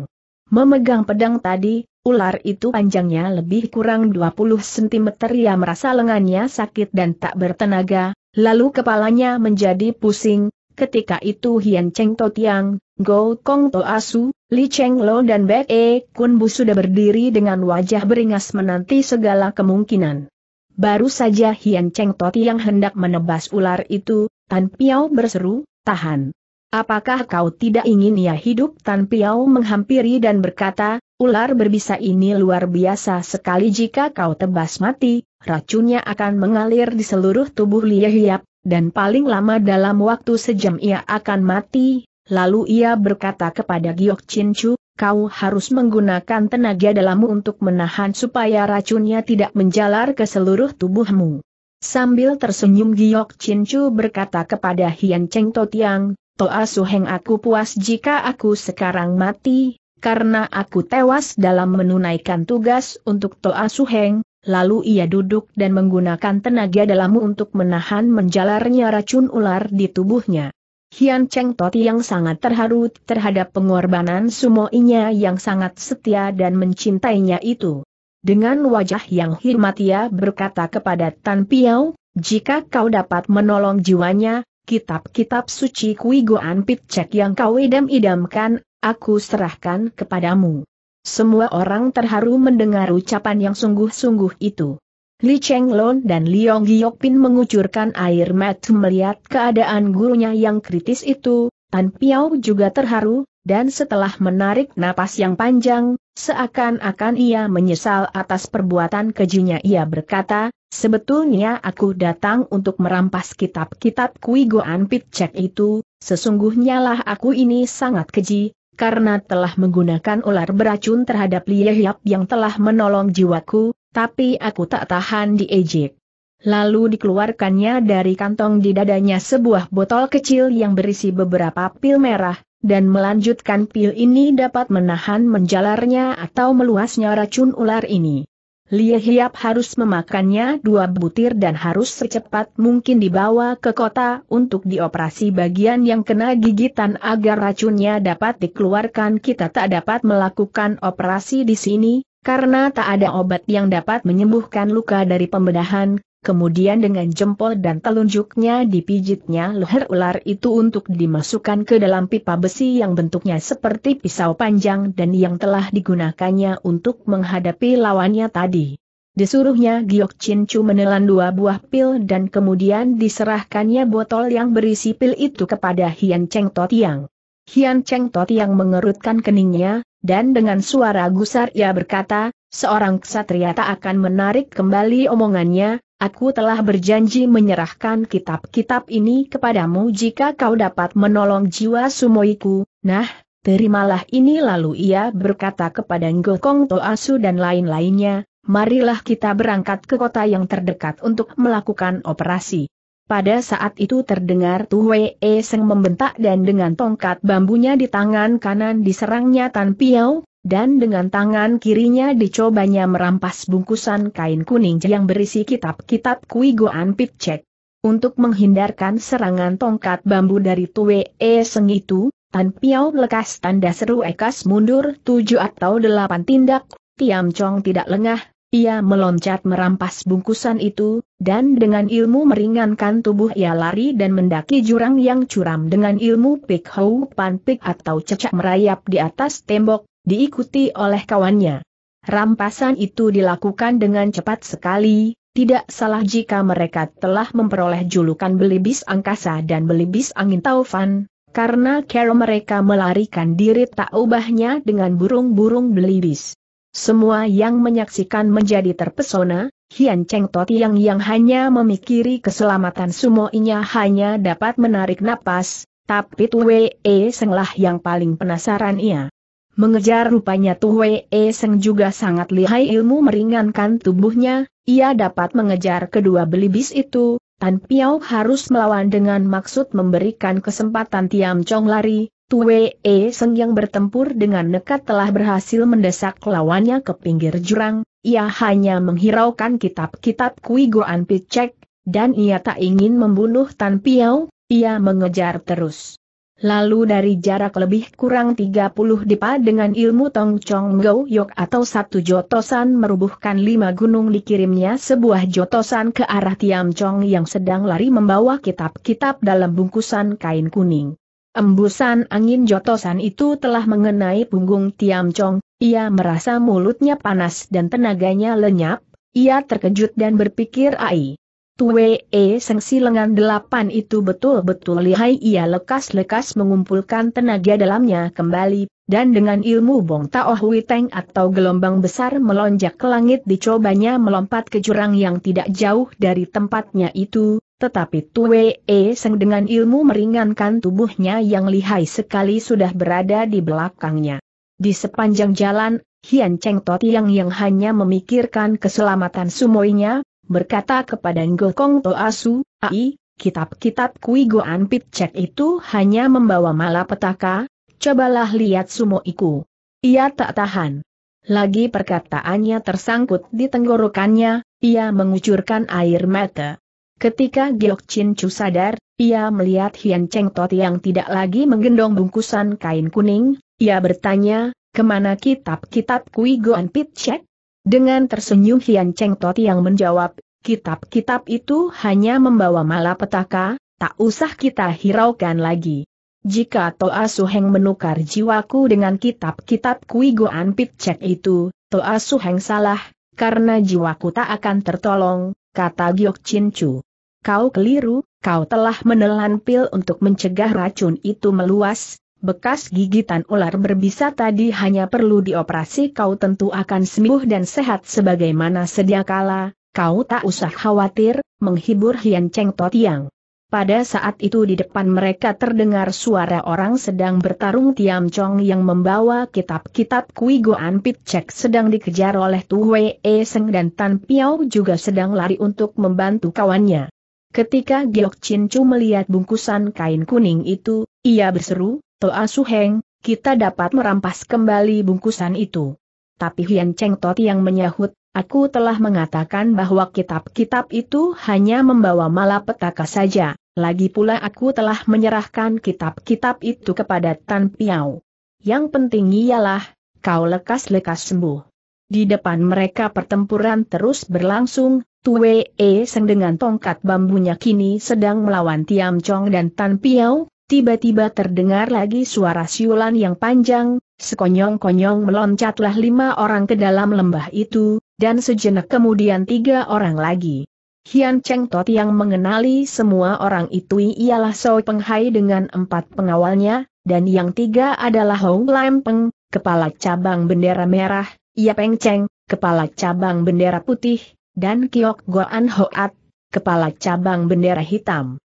memegang pedang tadi, ular itu panjangnya lebih kurang 20 cm ia merasa lengannya sakit dan tak bertenaga, lalu kepalanya menjadi pusing, ketika itu Hian Cheng To Tiang, Go Kong To Asu, Li Cheng Lo dan Bek E Kun Bu sudah berdiri dengan wajah beringas menanti segala kemungkinan. Baru saja Hian Cheng Toti Tiang hendak menebas ular itu, Tan Piao berseru, tahan. Apakah kau tidak ingin ia hidup tanpa piau menghampiri dan berkata, ular berbisa ini luar biasa sekali jika kau tebas mati, racunnya akan mengalir di seluruh tubuh Lia Hiap, dan paling lama dalam waktu sejam ia akan mati. Lalu ia berkata kepada Giok Chin kau harus menggunakan tenaga dalammu untuk menahan supaya racunnya tidak menjalar ke seluruh tubuhmu. Sambil tersenyum Giok Chin berkata kepada Hian Cheng To Tiang, Toa Heng, aku puas jika aku sekarang mati, karena aku tewas dalam menunaikan tugas untuk Toa Su Heng. lalu ia duduk dan menggunakan tenaga dalam untuk menahan menjalarnya racun ular di tubuhnya. Hian Cheng Toti yang sangat terharu terhadap pengorbanan sumoinya yang sangat setia dan mencintainya itu. Dengan wajah yang hormat ia berkata kepada Tan Piao, jika kau dapat menolong jiwanya, kitab-kitab suci Kui Goan Pitcek yang kau idam-idamkan, aku serahkan kepadamu. Semua orang terharu mendengar ucapan yang sungguh-sungguh itu. Li Chenglon dan Liong Giokpin mengucurkan air mata melihat keadaan gurunya yang kritis itu, Tan Piao juga terharu, dan setelah menarik napas yang panjang, Seakan-akan ia menyesal atas perbuatan kejinya ia berkata, sebetulnya aku datang untuk merampas kitab-kitab Kui Goan Pitcek itu, sesungguhnya lah aku ini sangat keji, karena telah menggunakan ular beracun terhadap Liehyap yang telah menolong jiwaku, tapi aku tak tahan diejek. Lalu dikeluarkannya dari kantong di dadanya sebuah botol kecil yang berisi beberapa pil merah, dan melanjutkan pil ini dapat menahan menjalarnya atau meluasnya racun ular ini. Lie Hiap harus memakannya dua butir dan harus secepat mungkin dibawa ke kota untuk dioperasi bagian yang kena gigitan agar racunnya dapat dikeluarkan. Kita tak dapat melakukan operasi di sini, karena tak ada obat yang dapat menyembuhkan luka dari pembedahan, kemudian dengan jempol dan telunjuknya dipijitnya leher ular itu untuk dimasukkan ke dalam pipa besi yang bentuknya seperti pisau panjang dan yang telah digunakannya untuk menghadapi lawannya tadi. Disuruhnya Giok Chin Chu menelan dua buah pil dan kemudian diserahkannya botol yang berisi pil itu kepada Hian Cheng Tot Yang. Hian Cheng Tot Yang mengerutkan keningnya, dan dengan suara gusar ia berkata, seorang ksatria tak akan menarik kembali omongannya, Aku telah berjanji menyerahkan kitab-kitab ini kepadamu jika kau dapat menolong jiwa sumoiku, nah, terimalah ini lalu ia berkata kepada Ngokong Toasu dan lain-lainnya, marilah kita berangkat ke kota yang terdekat untuk melakukan operasi. Pada saat itu terdengar Tu E Seng membentak dan dengan tongkat bambunya di tangan kanan diserangnya Tan Piao, dan dengan tangan kirinya dicobanya merampas bungkusan kain kuning yang berisi kitab-kitab Kui Goan Picek. Untuk menghindarkan serangan tongkat bambu dari Tue E Seng itu, Tan Piao lekas tanda seru ekas mundur tujuh atau delapan tindak, Tiam Chong tidak lengah, ia meloncat merampas bungkusan itu, dan dengan ilmu meringankan tubuh ia lari dan mendaki jurang yang curam dengan ilmu Pik Hou Pan Pik atau cecak merayap di atas tembok, diikuti oleh kawannya. Rampasan itu dilakukan dengan cepat sekali, tidak salah jika mereka telah memperoleh julukan belibis angkasa dan belibis angin taufan, karena kera mereka melarikan diri tak ubahnya dengan burung-burung belibis. Semua yang menyaksikan menjadi terpesona, Hian Cheng Toti yang hanya memikiri keselamatan sumoinya hanya dapat menarik napas, tapi Tue E Senglah yang paling penasaran ia. Mengejar rupanya Tuhwe E Seng juga sangat lihai ilmu meringankan tubuhnya, ia dapat mengejar kedua belibis itu, Tan Piao harus melawan dengan maksud memberikan kesempatan Tiam Chong lari, Tuhwe E Seng yang bertempur dengan nekat telah berhasil mendesak lawannya ke pinggir jurang, ia hanya menghiraukan kitab-kitab Kui Goan Picek, dan ia tak ingin membunuh Tan Piao, ia mengejar terus. Lalu dari jarak lebih kurang 30 dipa dengan ilmu Tong Chong Go Yok atau satu jotosan merubuhkan lima gunung dikirimnya sebuah jotosan ke arah Tiam Chong yang sedang lari membawa kitab-kitab dalam bungkusan kain kuning. Embusan angin jotosan itu telah mengenai punggung Tiam Chong, ia merasa mulutnya panas dan tenaganya lenyap, ia terkejut dan berpikir ai. Tue E sengsi lengan delapan itu betul-betul lihai ia lekas-lekas mengumpulkan tenaga dalamnya kembali, dan dengan ilmu Bong Tao Hui Teng atau gelombang besar melonjak ke langit dicobanya melompat ke jurang yang tidak jauh dari tempatnya itu, tetapi Tue E Seng dengan ilmu meringankan tubuhnya yang lihai sekali sudah berada di belakangnya. Di sepanjang jalan, Hian Cheng Totiang yang hanya memikirkan keselamatan sumoinya berkata kepada Ngokong Toasu, Ai, kitab-kitab Kui Goan Pitcek itu hanya membawa malapetaka, cobalah lihat sumo iku. Ia tak tahan. Lagi perkataannya tersangkut di tenggorokannya, ia mengucurkan air mata. Ketika Giok Chin Chu sadar, ia melihat Hian Cheng Tot yang tidak lagi menggendong bungkusan kain kuning, ia bertanya, kemana kitab-kitab Kui Goan Pitcek? Dengan tersenyum Hian Cheng Tot yang menjawab, kitab-kitab itu hanya membawa malapetaka, tak usah kita hiraukan lagi. Jika Toa Suheng menukar jiwaku dengan kitab-kitab Kui Goan Cek itu, Toa Suheng salah, karena jiwaku tak akan tertolong, kata Giok Chin Chu. Kau keliru, kau telah menelan pil untuk mencegah racun itu meluas, Bekas gigitan ular berbisa tadi hanya perlu dioperasi kau tentu akan sembuh dan sehat sebagaimana sedia kala, kau tak usah khawatir, menghibur Hian Cheng tiang Pada saat itu di depan mereka terdengar suara orang sedang bertarung Tiam Chong yang membawa kitab-kitab Kui Goan chek sedang dikejar oleh Tu Wei e Seng dan Tan Piao juga sedang lari untuk membantu kawannya. Ketika Giok Chin Chu melihat bungkusan kain kuning itu, ia berseru, Toa ah Suheng, kita dapat merampas kembali bungkusan itu. Tapi Hian Cheng Tot yang menyahut, aku telah mengatakan bahwa kitab-kitab itu hanya membawa malapetaka saja, lagi pula aku telah menyerahkan kitab-kitab itu kepada Tan Piao. Yang penting ialah, kau lekas-lekas sembuh. Di depan mereka pertempuran terus berlangsung, Tue E Seng dengan tongkat bambunya kini sedang melawan Tiam Chong dan Tan Piao, Tiba-tiba terdengar lagi suara siulan yang panjang, sekonyong-konyong meloncatlah lima orang ke dalam lembah itu, dan sejenak kemudian tiga orang lagi. Hian Cheng Tot yang mengenali semua orang itu ialah Soi Peng Hai dengan empat pengawalnya, dan yang tiga adalah Hou Lam Peng, kepala cabang bendera merah, Ia Peng Cheng, kepala cabang bendera putih, dan Kiok Goan Hoat, kepala cabang bendera hitam.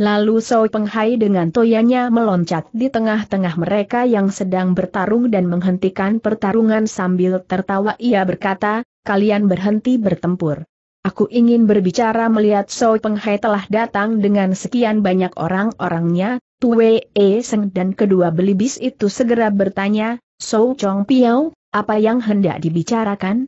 Lalu Soi Penghai dengan toyanya meloncat di tengah-tengah mereka yang sedang bertarung dan menghentikan pertarungan sambil tertawa ia berkata, kalian berhenti bertempur. Aku ingin berbicara melihat Soi Penghai telah datang dengan sekian banyak orang-orangnya, Tue E Seng dan kedua belibis itu segera bertanya, Sou Chong Piao, apa yang hendak dibicarakan?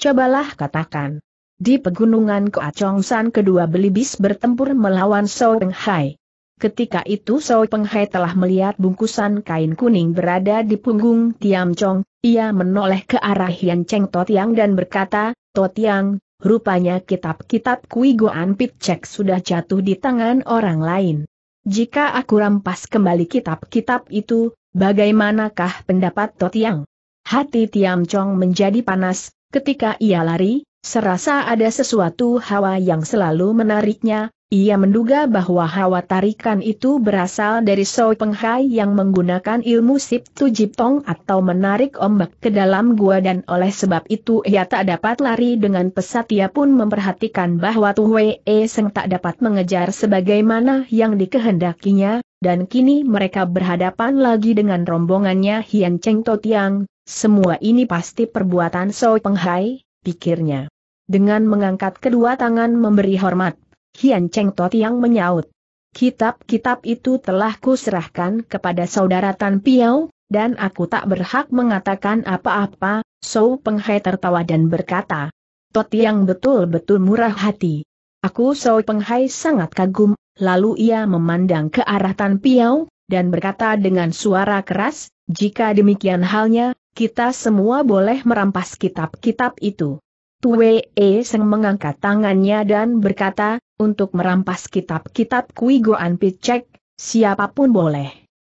Cobalah katakan. Di pegunungan Koacongsan kedua belibis bertempur melawan Peng Penghai. Ketika itu Peng Penghai telah melihat bungkusan kain kuning berada di punggung Tiam Chong, ia menoleh ke arah Hian Cheng Totiang dan berkata, Totiang, rupanya kitab-kitab Kui Goan Pitcek sudah jatuh di tangan orang lain. Jika aku rampas kembali kitab-kitab itu, bagaimanakah pendapat Totiang? Hati Tiam Chong menjadi panas, ketika ia lari, Serasa ada sesuatu hawa yang selalu menariknya, ia menduga bahwa hawa tarikan itu berasal dari Soi Penghai yang menggunakan ilmu Sip Tujipong atau menarik ombak ke dalam gua dan oleh sebab itu ia tak dapat lari dengan pesat ia pun memperhatikan bahwa Wei E Seng tak dapat mengejar sebagaimana yang dikehendakinya, dan kini mereka berhadapan lagi dengan rombongannya Hian Cheng Totiang, semua ini pasti perbuatan Soi Penghai, pikirnya dengan mengangkat kedua tangan memberi hormat. Hian Cheng Tot yang menyaut. Kitab-kitab itu telah kuserahkan kepada saudara Tan Piao, dan aku tak berhak mengatakan apa-apa, Sou Penghai tertawa dan berkata. Tot yang betul-betul murah hati. Aku Sou Penghai sangat kagum, lalu ia memandang ke arah Tan Piao, dan berkata dengan suara keras, jika demikian halnya, kita semua boleh merampas kitab-kitab itu. Tue E Seng mengangkat tangannya dan berkata, untuk merampas kitab-kitab Kui Goan Picek, siapapun boleh.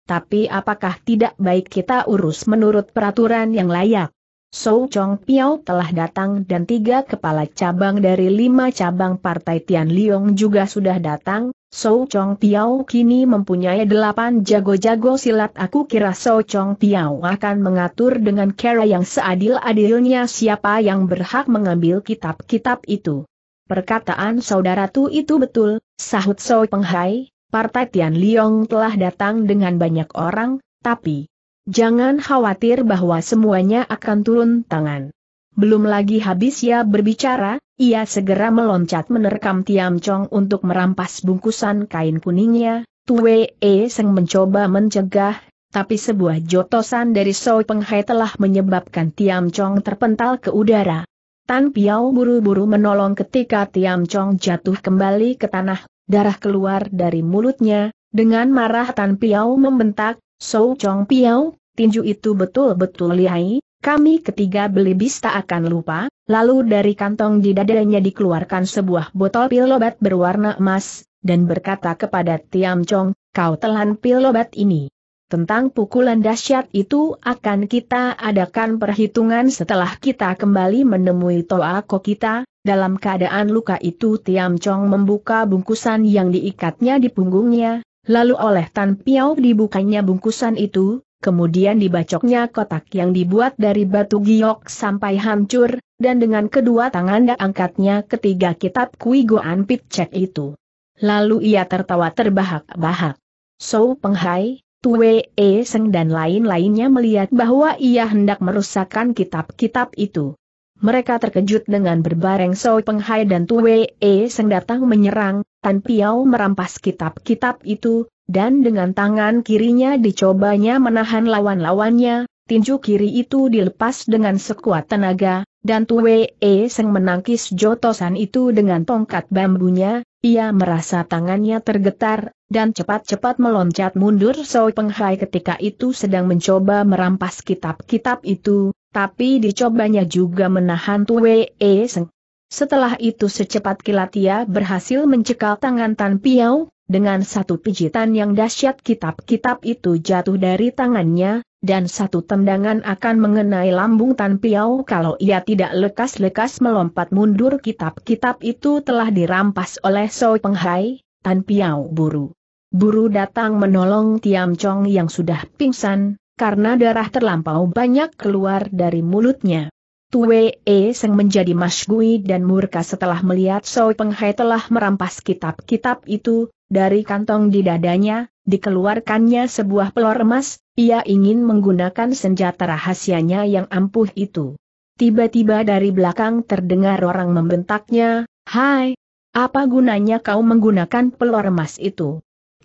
Tapi apakah tidak baik kita urus menurut peraturan yang layak? Sou Chong Piao telah datang dan tiga kepala cabang dari lima cabang Partai Tian Liong juga sudah datang, Sou Chong Piao kini mempunyai delapan jago-jago silat aku kira Sou Chong Piao akan mengatur dengan cara yang seadil-adilnya siapa yang berhak mengambil kitab-kitab itu. Perkataan saudara tu itu betul, sahut Sou Penghai, Partai Tian Liong telah datang dengan banyak orang, tapi, Jangan khawatir bahwa semuanya akan turun tangan. Belum lagi habis ia berbicara, ia segera meloncat menerkam Tiam Chong untuk merampas bungkusan kain kuningnya. Tue E Seng mencoba mencegah, tapi sebuah jotosan dari So Peng Hai telah menyebabkan Tiam Chong terpental ke udara. Tan Piao buru-buru menolong ketika Tiam Chong jatuh kembali ke tanah, darah keluar dari mulutnya, dengan marah Tan Piao membentak, Sou Chong Piao, tinju itu betul-betul lihai, kami ketiga bis tak akan lupa, lalu dari kantong di dadanya dikeluarkan sebuah botol pil obat berwarna emas, dan berkata kepada Tiam Chong, kau telan pil obat ini. Tentang pukulan dahsyat itu akan kita adakan perhitungan setelah kita kembali menemui Toa Ko kita, dalam keadaan luka itu Tiam Chong membuka bungkusan yang diikatnya di punggungnya, Lalu oleh Tan Piao dibukanya bungkusan itu, kemudian dibacoknya kotak yang dibuat dari batu giok sampai hancur, dan dengan kedua tangan angkatnya ketiga kitab Kui Goan Pitcek itu. Lalu ia tertawa terbahak-bahak. So Penghai, Tue E Seng dan lain-lainnya melihat bahwa ia hendak merusakkan kitab-kitab itu mereka terkejut dengan berbareng Soi Penghai dan Tue E Seng datang menyerang, Tan Piao merampas kitab-kitab itu, dan dengan tangan kirinya dicobanya menahan lawan-lawannya, tinju kiri itu dilepas dengan sekuat tenaga, dan Tue E Seng menangkis jotosan itu dengan tongkat bambunya, ia merasa tangannya tergetar, dan cepat-cepat meloncat mundur Soi Penghai ketika itu sedang mencoba merampas kitab-kitab itu, tapi dicobanya juga menahan Tue E Seng. Setelah itu secepat kilat ia berhasil mencekal tangan Tan Piao, dengan satu pijitan yang dahsyat kitab-kitab itu jatuh dari tangannya, dan satu tendangan akan mengenai lambung Tan Piao kalau ia tidak lekas-lekas melompat mundur kitab-kitab itu telah dirampas oleh Soi Penghai, Tan Piao buru. Buru datang menolong Tiam Chong yang sudah pingsan, karena darah terlampau banyak keluar dari mulutnya. Tue E Seng menjadi masgui dan murka setelah melihat Soi Penghai telah merampas kitab-kitab itu, dari kantong di dadanya, dikeluarkannya sebuah pelor emas, ia ingin menggunakan senjata rahasianya yang ampuh itu. Tiba-tiba dari belakang terdengar orang membentaknya, Hai, apa gunanya kau menggunakan pelor emas itu?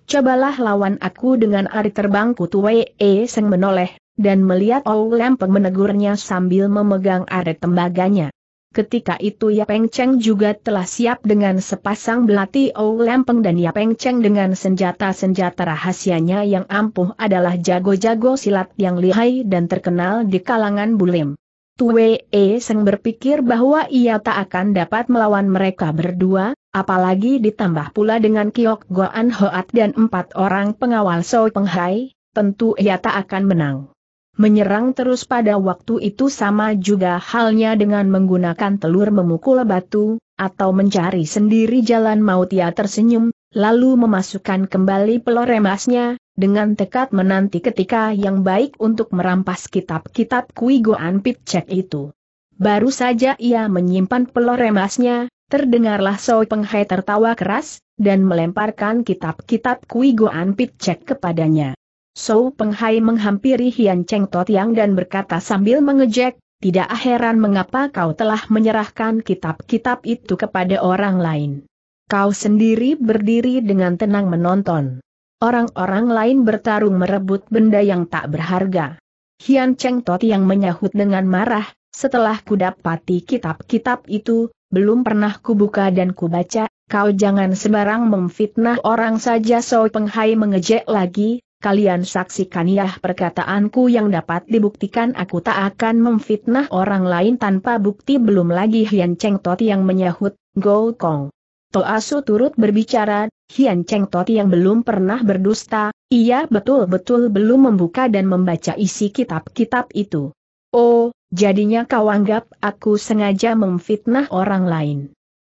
Cobalah lawan aku dengan ari terbangku Tuwe E Seng menoleh, dan melihat Ou Lempeng menegurnya sambil memegang ari tembaganya. Ketika itu Ya Peng Cheng juga telah siap dengan sepasang belati Ou Lempeng dan Ya Peng Cheng dengan senjata-senjata rahasianya yang ampuh adalah jago-jago silat yang lihai dan terkenal di kalangan bulim. Tue E Seng berpikir bahwa ia tak akan dapat melawan mereka berdua, apalagi ditambah pula dengan Kiok Goan Hoat dan empat orang pengawal So Penghai, tentu ia tak akan menang. Menyerang terus pada waktu itu sama juga halnya dengan menggunakan telur memukul batu, atau mencari sendiri jalan maut ia tersenyum, lalu memasukkan kembali pelor emasnya, dengan tekad menanti ketika yang baik untuk merampas kitab-kitab Kui Goan Cek itu. Baru saja ia menyimpan pelor emasnya, Terdengarlah Soe Penghai tertawa keras, dan melemparkan kitab-kitab Kui Goan Pitcek kepadanya. Soe Penghai menghampiri Hian Cheng Yang dan berkata sambil mengejek, tidak heran mengapa kau telah menyerahkan kitab-kitab itu kepada orang lain. Kau sendiri berdiri dengan tenang menonton. Orang-orang lain bertarung merebut benda yang tak berharga. Hian Cheng Yang menyahut dengan marah, setelah kudapati kitab-kitab itu, belum pernah kubuka dan kubaca, kau jangan sembarang memfitnah orang saja So Penghai mengejek lagi, kalian saksikan ya perkataanku yang dapat dibuktikan aku tak akan memfitnah orang lain tanpa bukti belum lagi Hian Cheng Tot yang menyahut, Go Kong. To Asu turut berbicara, Hian Cheng Tot yang belum pernah berdusta, ia betul-betul belum membuka dan membaca isi kitab-kitab itu. Oh, Jadinya kau anggap aku sengaja memfitnah orang lain.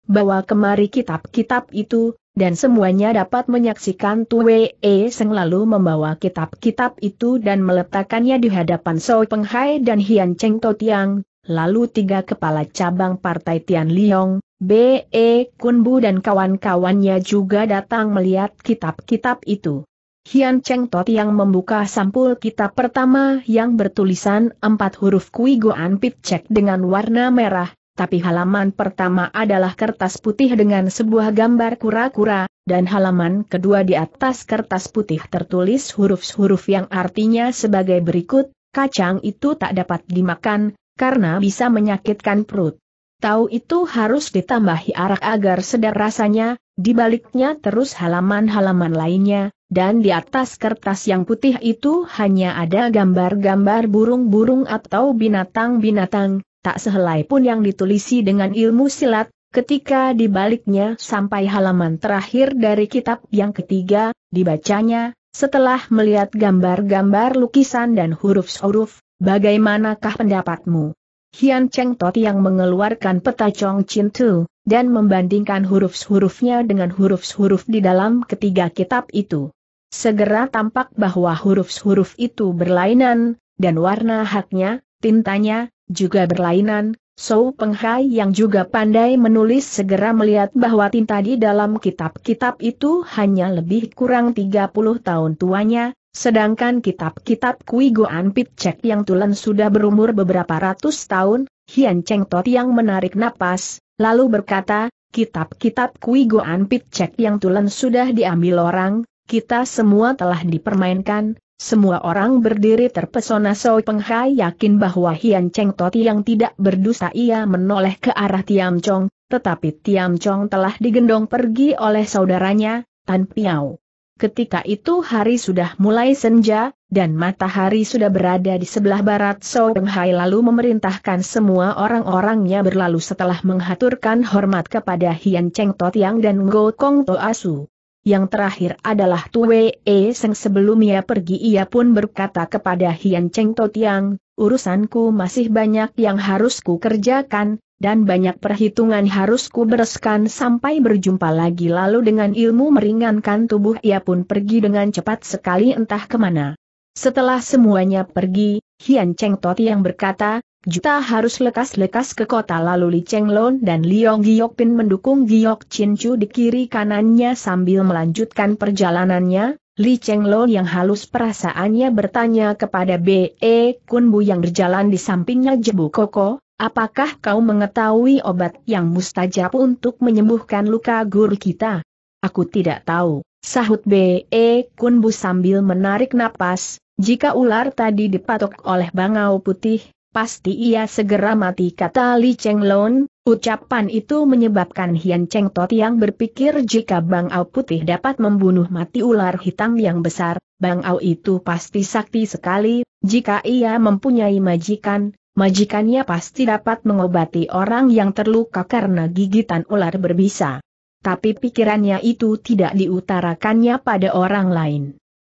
Bawa kemari kitab-kitab itu, dan semuanya dapat menyaksikan Tue E Seng lalu membawa kitab-kitab itu dan meletakkannya di hadapan Soi penghai dan Hian Cheng To Tiang, lalu tiga kepala cabang partai Tian Liong, B.E. bu dan kawan-kawannya juga datang melihat kitab-kitab itu. Hian Cheng Tot yang membuka sampul kitab pertama yang bertulisan empat huruf Kui Goan Pit Cek dengan warna merah, tapi halaman pertama adalah kertas putih dengan sebuah gambar kura-kura, dan halaman kedua di atas kertas putih tertulis huruf-huruf yang artinya sebagai berikut, kacang itu tak dapat dimakan, karena bisa menyakitkan perut. Tahu itu harus ditambahi arak agar sedar rasanya, dibaliknya terus halaman-halaman lainnya, dan di atas kertas yang putih itu hanya ada gambar-gambar burung-burung atau binatang-binatang, tak sehelai pun yang ditulisi dengan ilmu silat, ketika dibaliknya sampai halaman terakhir dari kitab yang ketiga, dibacanya, setelah melihat gambar-gambar lukisan dan huruf-huruf, bagaimanakah pendapatmu? Hian Cheng Tot yang mengeluarkan peta Chong Chin Tu, dan membandingkan huruf-hurufnya dengan huruf-huruf di dalam ketiga kitab itu. Segera tampak bahwa huruf-huruf itu berlainan, dan warna haknya, tintanya, juga berlainan, Sou Penghai yang juga pandai menulis segera melihat bahwa tinta di dalam kitab-kitab itu hanya lebih kurang 30 tahun tuanya, sedangkan kitab-kitab Kui Goan Cek yang tulen sudah berumur beberapa ratus tahun, Hian Cheng Tot yang menarik napas, lalu berkata, kitab-kitab Kui Goan Cek yang tulen sudah diambil orang, kita semua telah dipermainkan, semua orang berdiri terpesona Soi Penghai yakin bahwa Hian Cheng Toti yang tidak berdusta ia menoleh ke arah Tiam Chong, tetapi Tiam Chong telah digendong pergi oleh saudaranya, Tan Piao. Ketika itu hari sudah mulai senja, dan matahari sudah berada di sebelah barat Soi Penghai lalu memerintahkan semua orang-orangnya berlalu setelah menghaturkan hormat kepada Hian Cheng yang dan Ngo Kong Asu yang terakhir adalah Tue E Seng sebelum ia pergi ia pun berkata kepada Hian Cheng To Tiang, urusanku masih banyak yang harus ku kerjakan, dan banyak perhitungan harus ku bereskan sampai berjumpa lagi lalu dengan ilmu meringankan tubuh ia pun pergi dengan cepat sekali entah kemana. Setelah semuanya pergi, Hian Cheng To Tiang berkata, Juta harus lekas-lekas ke kota lalu Li Chenglon dan Liong Giokpin mendukung Giok Chinchu di kiri kanannya sambil melanjutkan perjalanannya. Li Chenglon yang halus perasaannya bertanya kepada B.E. Kunbu yang berjalan di sampingnya Jebu Koko, apakah kau mengetahui obat yang mustajab untuk menyembuhkan luka guru kita? Aku tidak tahu, sahut B.E. Kunbu sambil menarik napas, jika ular tadi dipatok oleh bangau putih, pasti ia segera mati kata Li Cheng Lon, ucapan itu menyebabkan Hian Cheng Tot yang berpikir jika Bang Ao Putih dapat membunuh mati ular hitam yang besar, Bang Ao itu pasti sakti sekali, jika ia mempunyai majikan, majikannya pasti dapat mengobati orang yang terluka karena gigitan ular berbisa. Tapi pikirannya itu tidak diutarakannya pada orang lain.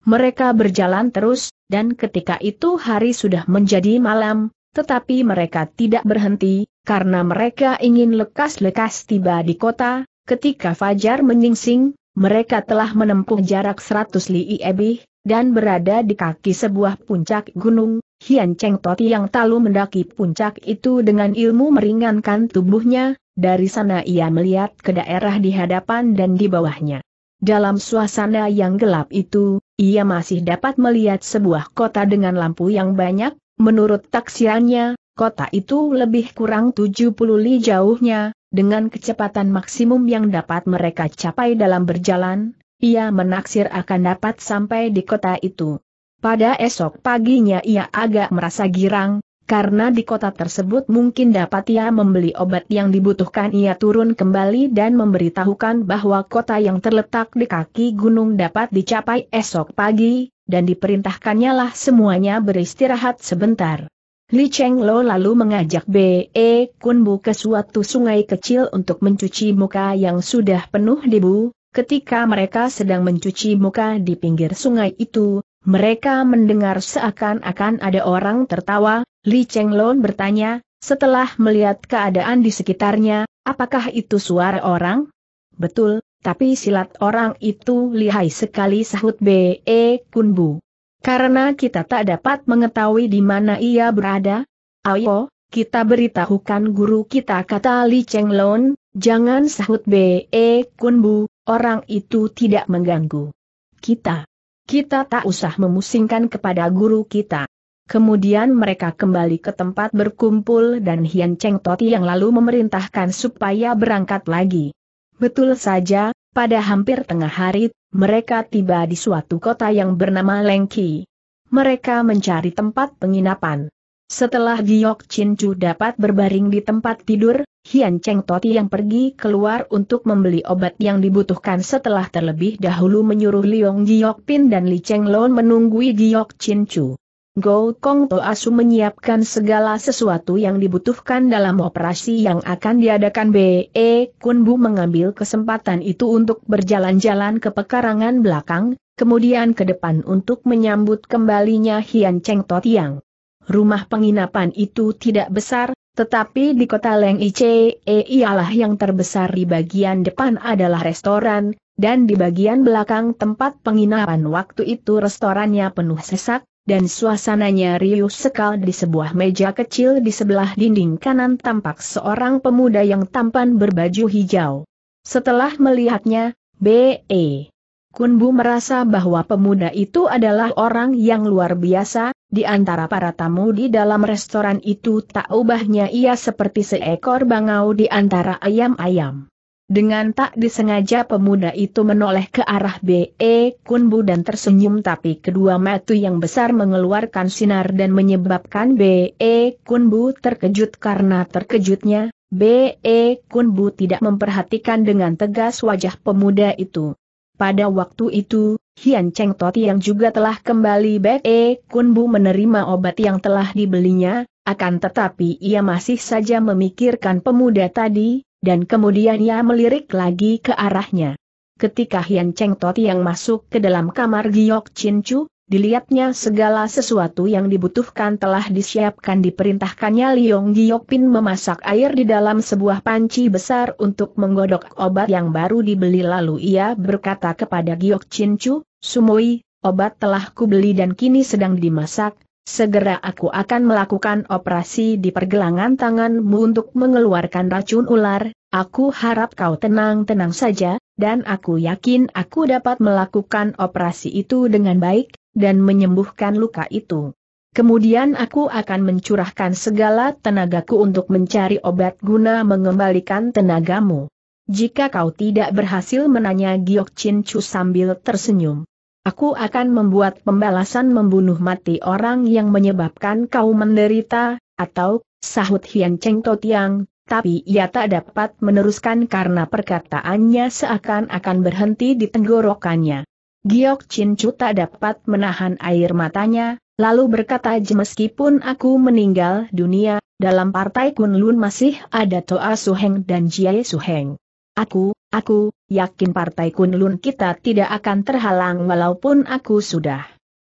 Mereka berjalan terus, dan ketika itu hari sudah menjadi malam, tetapi mereka tidak berhenti, karena mereka ingin lekas-lekas tiba di kota, ketika Fajar menyingsing, mereka telah menempuh jarak 100 li lebih, dan berada di kaki sebuah puncak gunung, Hian Cheng Toti yang talu mendaki puncak itu dengan ilmu meringankan tubuhnya, dari sana ia melihat ke daerah di hadapan dan di bawahnya. Dalam suasana yang gelap itu, ia masih dapat melihat sebuah kota dengan lampu yang banyak, Menurut taksiannya, kota itu lebih kurang 70 li jauhnya, dengan kecepatan maksimum yang dapat mereka capai dalam berjalan, ia menaksir akan dapat sampai di kota itu. Pada esok paginya ia agak merasa girang, karena di kota tersebut mungkin dapat ia membeli obat yang dibutuhkan ia turun kembali dan memberitahukan bahwa kota yang terletak di kaki gunung dapat dicapai esok pagi, dan diperintahkannya lah semuanya beristirahat sebentar. Li Cheng Lo lalu mengajak B.E. Kunbu ke suatu sungai kecil untuk mencuci muka yang sudah penuh debu, ketika mereka sedang mencuci muka di pinggir sungai itu, mereka mendengar seakan-akan ada orang tertawa, Li Cheng Lo bertanya, setelah melihat keadaan di sekitarnya, apakah itu suara orang? Betul, tapi silat orang itu lihai sekali sahut B.E. Kunbu. Karena kita tak dapat mengetahui di mana ia berada, ayo, kita beritahukan guru kita kata Li Cheng Lon, jangan sahut B.E. Kunbu, orang itu tidak mengganggu. Kita. Kita tak usah memusingkan kepada guru kita. Kemudian mereka kembali ke tempat berkumpul dan Hian Cheng Toti yang lalu memerintahkan supaya berangkat lagi. Betul saja, pada hampir tengah hari, mereka tiba di suatu kota yang bernama Lengki. Mereka mencari tempat penginapan. Setelah Giok Chin Chu dapat berbaring di tempat tidur, Hian Cheng Toti yang pergi keluar untuk membeli obat yang dibutuhkan setelah terlebih dahulu menyuruh Liong Giok Pin dan Li Cheng Lon menunggui Giok Chin Chu. Go Kong Asu menyiapkan segala sesuatu yang dibutuhkan dalam operasi yang akan diadakan B.E. E Kunbu mengambil kesempatan itu untuk berjalan-jalan ke pekarangan belakang, kemudian ke depan untuk menyambut kembalinya Hian Cheng Totiang. Rumah penginapan itu tidak besar, tetapi di kota Leng Ice, ialah yang terbesar di bagian depan adalah restoran, dan di bagian belakang tempat penginapan waktu itu restorannya penuh sesak, dan suasananya riuh sekal di sebuah meja kecil di sebelah dinding kanan tampak seorang pemuda yang tampan berbaju hijau. Setelah melihatnya, B.E. Kunbu merasa bahwa pemuda itu adalah orang yang luar biasa, di antara para tamu di dalam restoran itu tak ubahnya ia seperti seekor bangau di antara ayam-ayam. Dengan tak disengaja pemuda itu menoleh ke arah B.E. Kunbu dan tersenyum tapi kedua mata yang besar mengeluarkan sinar dan menyebabkan B.E. Kunbu terkejut karena terkejutnya, B.E. Kunbu tidak memperhatikan dengan tegas wajah pemuda itu. Pada waktu itu, Hian Cheng Toti yang juga telah kembali B.E. Kunbu menerima obat yang telah dibelinya, akan tetapi ia masih saja memikirkan pemuda tadi, dan kemudian ia melirik lagi ke arahnya. Ketika Hian Cheng Tot yang masuk ke dalam kamar Giok Chin Chu, dilihatnya segala sesuatu yang dibutuhkan telah disiapkan diperintahkannya Liong Giok Pin memasak air di dalam sebuah panci besar untuk menggodok obat yang baru dibeli lalu ia berkata kepada Giok Chin Chu, Sumoi, obat telah kubeli dan kini sedang dimasak, Segera aku akan melakukan operasi di pergelangan tanganmu untuk mengeluarkan racun ular, aku harap kau tenang-tenang saja, dan aku yakin aku dapat melakukan operasi itu dengan baik, dan menyembuhkan luka itu. Kemudian aku akan mencurahkan segala tenagaku untuk mencari obat guna mengembalikan tenagamu. Jika kau tidak berhasil menanya Giok Chin Chu sambil tersenyum. Aku akan membuat pembalasan membunuh mati orang yang menyebabkan kau menderita, atau, sahut Hian Cheng Totiang, tapi ia tak dapat meneruskan karena perkataannya seakan-akan berhenti di tenggorokannya. Giok Chin Chu tak dapat menahan air matanya, lalu berkata meskipun aku meninggal dunia, dalam partai Kunlun masih ada Toa Heng dan Jie Suheng. Aku, Aku yakin partai Kunlun kita tidak akan terhalang walaupun aku sudah.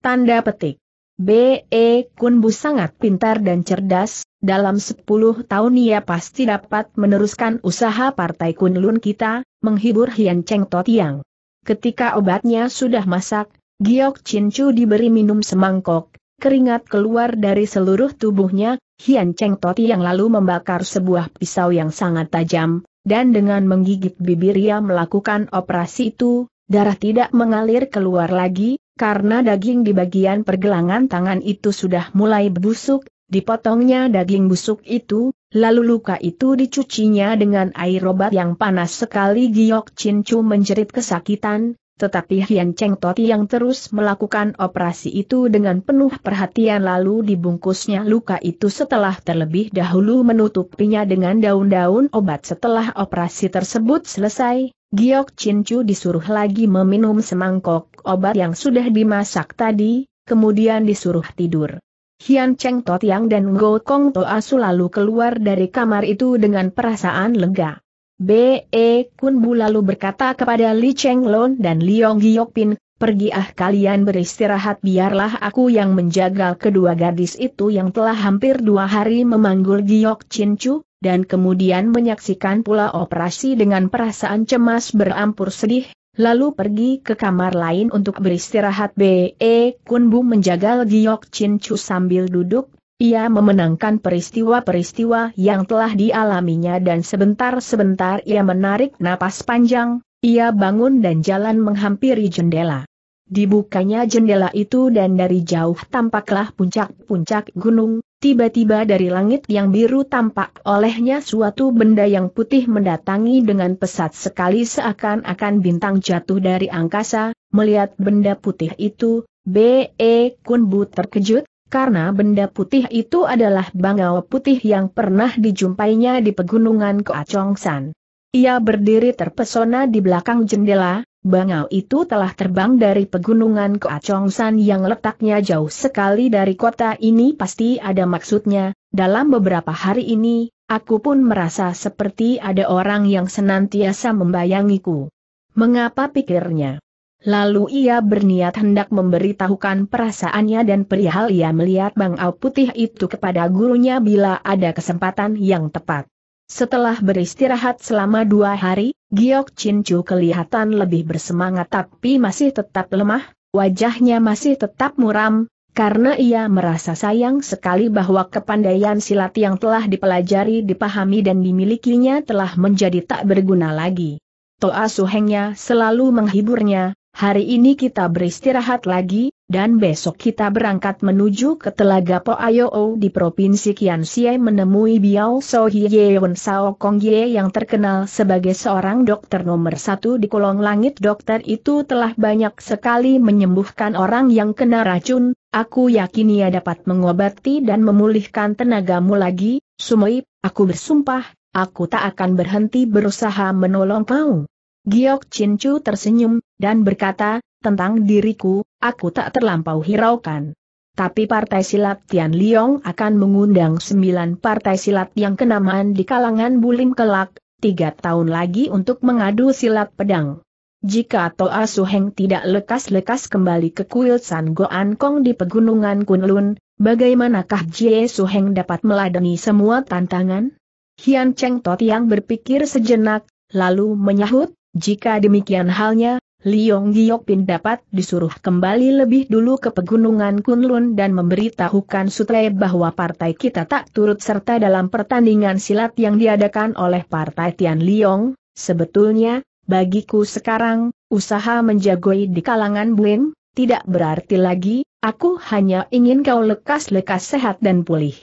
Tanda petik. B.E. Kunbu sangat pintar dan cerdas, dalam 10 tahun ia pasti dapat meneruskan usaha partai Kunlun kita, menghibur Hian Cheng Totiang. Ketika obatnya sudah masak, Giok Chin Chu diberi minum semangkok, keringat keluar dari seluruh tubuhnya, Hian Cheng Toti lalu membakar sebuah pisau yang sangat tajam, dan dengan menggigit bibir ia melakukan operasi itu, darah tidak mengalir keluar lagi, karena daging di bagian pergelangan tangan itu sudah mulai busuk, dipotongnya daging busuk itu, lalu luka itu dicucinya dengan air obat yang panas sekali Giok Chin Chu menjerit kesakitan, tetapi Hian Cheng Toti yang terus melakukan operasi itu dengan penuh perhatian lalu dibungkusnya luka itu setelah terlebih dahulu menutupinya dengan daun-daun obat setelah operasi tersebut selesai, Giok Chin Chu disuruh lagi meminum semangkok obat yang sudah dimasak tadi, kemudian disuruh tidur. Hian Cheng Totiang dan Go Kong Toa selalu keluar dari kamar itu dengan perasaan lega. B.E. Kunbu lalu berkata kepada Li Cheng Lon dan Liong Giokpin, pergi ah kalian beristirahat biarlah aku yang menjagal kedua gadis itu yang telah hampir dua hari memanggul Giok Chu dan kemudian menyaksikan pula operasi dengan perasaan cemas berampur sedih, lalu pergi ke kamar lain untuk beristirahat B.E. Kunbu menjaga Giok Chu sambil duduk ia memenangkan peristiwa-peristiwa yang telah dialaminya dan sebentar-sebentar ia menarik napas panjang, ia bangun dan jalan menghampiri jendela. Dibukanya jendela itu dan dari jauh tampaklah puncak-puncak gunung, tiba-tiba dari langit yang biru tampak olehnya suatu benda yang putih mendatangi dengan pesat sekali seakan-akan bintang jatuh dari angkasa, melihat benda putih itu, B.E. Kunbu terkejut, karena benda putih itu adalah bangau putih yang pernah dijumpainya di pegunungan Koacongsan. Ia berdiri terpesona di belakang jendela, bangau itu telah terbang dari pegunungan Koacongsan yang letaknya jauh sekali dari kota ini pasti ada maksudnya, dalam beberapa hari ini, aku pun merasa seperti ada orang yang senantiasa membayangiku. Mengapa pikirnya? Lalu ia berniat hendak memberitahukan perasaannya dan perihal ia melihat bangau putih itu kepada gurunya bila ada kesempatan yang tepat. Setelah beristirahat selama dua hari, Giok Chin kelihatan lebih bersemangat tapi masih tetap lemah, wajahnya masih tetap muram, karena ia merasa sayang sekali bahwa kepandaian silat yang telah dipelajari dipahami dan dimilikinya telah menjadi tak berguna lagi. Toa suhengnya selalu menghiburnya, Hari ini kita beristirahat lagi, dan besok kita berangkat menuju ke Telaga Poayoo di Provinsi Kiansiai menemui Biao So Yeon Sao Kong Ye yang terkenal sebagai seorang dokter nomor satu di kolong langit. Dokter itu telah banyak sekali menyembuhkan orang yang kena racun, aku yakin ia dapat mengobati dan memulihkan tenagamu lagi, Sumoi, aku bersumpah, aku tak akan berhenti berusaha menolong kau. Giok Chin Chu tersenyum, dan berkata, tentang diriku, aku tak terlampau hiraukan. Tapi partai silat Tian Liong akan mengundang sembilan partai silat yang kenamaan di kalangan bulim kelak, tiga tahun lagi untuk mengadu silat pedang. Jika Toa Su Heng tidak lekas-lekas kembali ke kuil San Goan Kong di pegunungan Kunlun, bagaimanakah Jie Su Heng dapat meladeni semua tantangan? Hian Cheng Tot yang berpikir sejenak, lalu menyahut, jika demikian halnya, Liong Giokpin dapat disuruh kembali lebih dulu ke pegunungan Kunlun dan memberitahukan Sutre bahwa partai kita tak turut serta dalam pertandingan silat yang diadakan oleh partai Tian Liong, sebetulnya, bagiku sekarang, usaha menjagoi di kalangan Bueng, tidak berarti lagi, aku hanya ingin kau lekas-lekas sehat dan pulih.